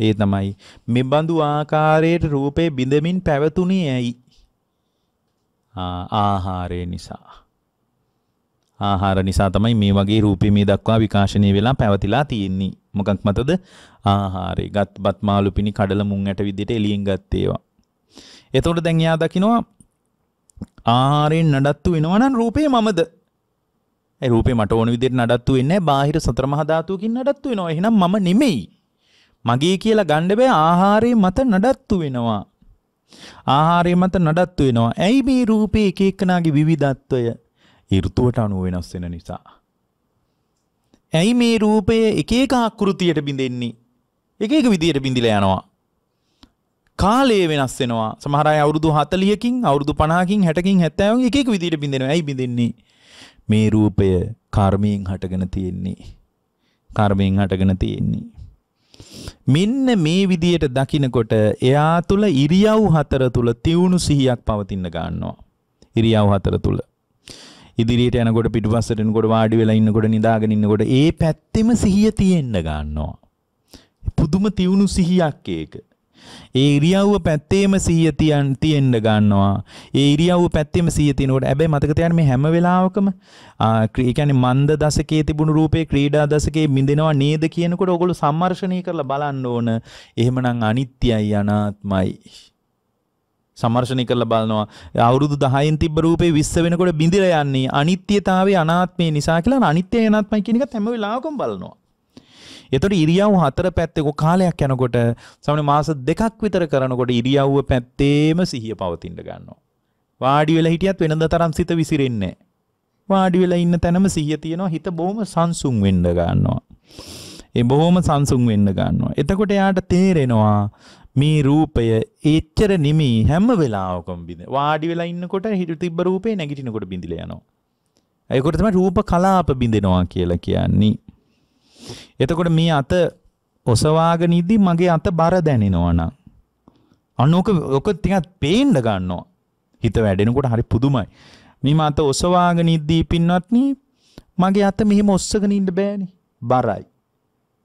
ඒ තමයි මෙබඳු ආකාරයට රූපේ බිඳමින් පැවතුණේ ඇයි? ආහාරය නිසා. ආහාර නිසා තමයි මේ වගේ රූපේ මේ දක්වා විකාශනය වෙලා පැවතිලා තියෙන්නේ. මොකක් මතද? ආහාරය. ගත්පත් මාළු පිණි කඩල මුං ඇට විදිහට එළියෙන් ගත් ඒවා. එතකොට දැන් එයා දකිනවා ආහාරයෙන් නඩත්තු වෙනවා නම් රූපේ මමද? ඒ රූපේ මට ඕන විදිහට නඩත්තු වෙන්නේ නැහැ. බාහිර සතර මහා ධාතුවකින් නඩත්තු වෙනවා. එහෙනම් මම නෙමෙයි. මගේ කියලා ගණ්ඩ බෑ ආහාරය මත නඩත්තු වෙනවා. ආහාරය මත නඩත්තු වෙනවා. ඇයි මේ රූපේ එක එක්කනාගේ විවිධත්වය ඍතුවට අනුව වෙනස් වෙන නිසා. ඇයි මේ රූපය එක එක ආකෘතියට බිඳෙන්නේ? එක එක විදියට බිඳිලා යනවා. කාලය වෙනස් වෙනවා. සමහර අය අවුරුදු 40කින්, අවුරුදු 50කින්, 60කින්, 70කින් එක එක විදියට බිඳිනවා. ඇයි බිඳින්නේ? මේ රූපය කර්මයෙන් හටගෙන තියෙන්නේ. කර්මයෙන් හටගෙන තියෙන්නේ. මෙන්න මේ විදියට දකිනකොට එයා තුළ ඉරියව් හතර තුළ තිවුණු සිහියක් පවතින්න ගන්නවා. ඉරියව් හතර තුළ. ඉදිරියට යනකොට පිටුපස්සට එනකොට වාඩි වෙලා ඉන්නකොට නිදාගෙන ඉන්නකොට ඒ පැත්තෙම සිහිය තියෙන්න ගන්නවා. පුදුම තිවුණු සිහියක් ඒක. ඒ ඉරියව්ව පැත්තේම සීය තියන් තියෙන්න ගන්නවා. ඒ ඉරියව්ව පැත්තේම සීය තිනකොට හැබැයි මතක තියාගන්න මේ හැම වෙලාවකම ඒ කියන්නේ මන්ද දශකයේ තිබුණු රූපේ ක්‍රීඩා දශකයේ මිදෙනවා නේද කියනකොට ඕගොල්ලෝ සම්මර්ෂණය කරලා බලන්න ඕන. එහෙමනම් අනිත්‍යයි අනාත්මයි. සම්මර්ෂණය කරලා බලනවා. අවුරුදු 10න් තිබ්බ රූපේ 20 වෙනකොට බිඳිලා යන්නේ අනිත්‍යතාවයේ අනාත්මය නිසා කියලා අනිත්‍යය අනාත්මයි කියන එකත් හැම වෙලාවකම බලනවා. එතොට ඉරියව් හතර පැත්තෙකු කාලයක් යනකොට සමන මාස දෙකක් විතර කරනකොට ඉරියව්ව පැත්තේම සිහිය පවතින්ට ගන්නවා. වාඩිවෙල හිටියත් වෙනද තරම් සිත විසිරෙන්නේ. වාඩිවෙල ඉන්න තැනම සිහිය තියෙනවා හිත බොහොම සංසුන් වෙන්න ගන්නවා. ඒ බොහොම සංසුන් වෙන්න ගන්නවා. එතකොට යාට තේරෙනවා මේ රූපය ඒච්චර නිමි හැම වෙලාවකම බිඳ. වාඩි වෙලා ඉන්නකොට හිත තිබ්බ රූපේ නැගිටිනකොට බිඳිලා යනවා. ඒකට තමයි රූප කලාප බිඳිනවා කියලා කියන්නේ. එතකොට මේ අත ඔසවාගෙන ඉදදී මගේ අත බර දැනෙනවා නම් අනෝක ඔක ටිකක් පේන්න ගන්නවා. හිත වැඩෙනකොට හරි පුදුමයි. මේ මත ඔසවාගෙන ඉදදී පින්වත්නි මගේ අත මෙහෙම ඔස්සගෙන ඉන්න බෑනේ. බරයි.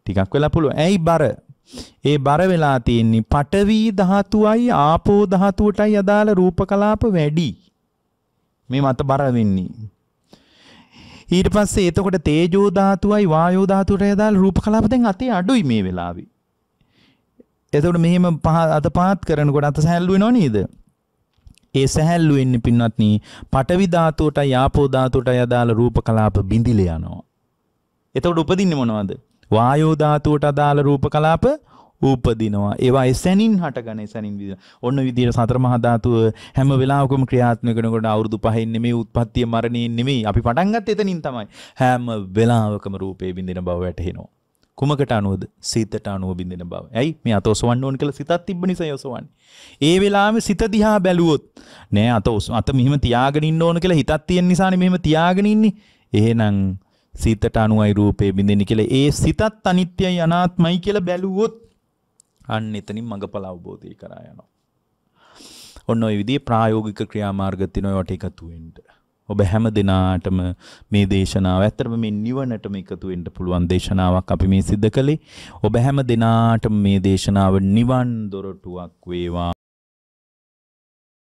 ටිකක් වෙලා පුළුවන්. ඇයි බර? ඒ බර වෙලා තියෙන්නේ පඨවි ධාතුවයි ආපෝ ධාතුවටයි අදාළ රූපකලාප වැඩි. මේ මත බර වෙන්නේ. ඊට පස්සේ එතකොට තේජෝ ධාතුවයි වායෝ ධාතුවට දාලා රූප කලාප දැන් අතේ අඩුයි මේ වෙලාවේ. එතකොට මෙහෙම පහ අත පාත් කරනකොට අත සැහැල්ලු වෙනව නේද? ඒ සැහැල්ලු වෙන්නේ පින්වත්නි පඨවි ධාතුවටයි ආපෝ ධාතුවටයි අදාළ රූප කලාප බිඳිල යනවා. එතකොට උපදින්නේ මොනවද? වායෝ ධාතුවට අදාළ රූප කලාප ූපදිනවා ඒවා එසැනින් හටගන සැනින් විදි ඔන්න විදිර සතරම හදාතුව හැම වෙලාකොම ක්‍රියාත්මකනකොට අවුරදු පහෙන් මේ උත්පත්තිය මරණයෙන් නෙමේ අපි පටන්ගත් එතනින් තමයි හැම වෙලාවකම රූපේ බිඳෙන බව වැටහෙනවා. කුමකට අනුවද සිතට අනුව බිඳෙන බව. ඇයි මේ අත ඔසවන්න ඕන කියලා සිතත් තිබ්බ නිසා යොසවන්නේ. ඒ වෙලාවෙ සිත දිහා බැලුවොත් නෑ අත ඔස අත මෙහෙම තියාගෙන ඉන්න ඕන කියලා හිතක් තියෙන නිසානේ මෙහෙම තියාගෙන ඉන්නේ. එහෙනම් සිතට අනුවයි රූපේ බිඳෙන්නේ කියලා ඒ සිතත් අනිත්‍යයි අනාත්මයි කියලා බැලුවොත් අන්න එතනින් මඟඵල අවබෝධය කරා යනවා. ඔන්න ඔය විදිහේ ප්‍රායෝගික ක්‍රියාමාර්ග තිනොයට එකතු වෙන්න. ඔබ හැම දිනාටම මේ දේශනාව ඇත්තටම මේ නිවනටම එකතු වෙන්න පුළුවන් දේශනාවක් අපි මේ සිද්ධ කළේ. ඔබ හැම දිනාටම මේ දේශනාව නිවන් දොරටුවක් වේවා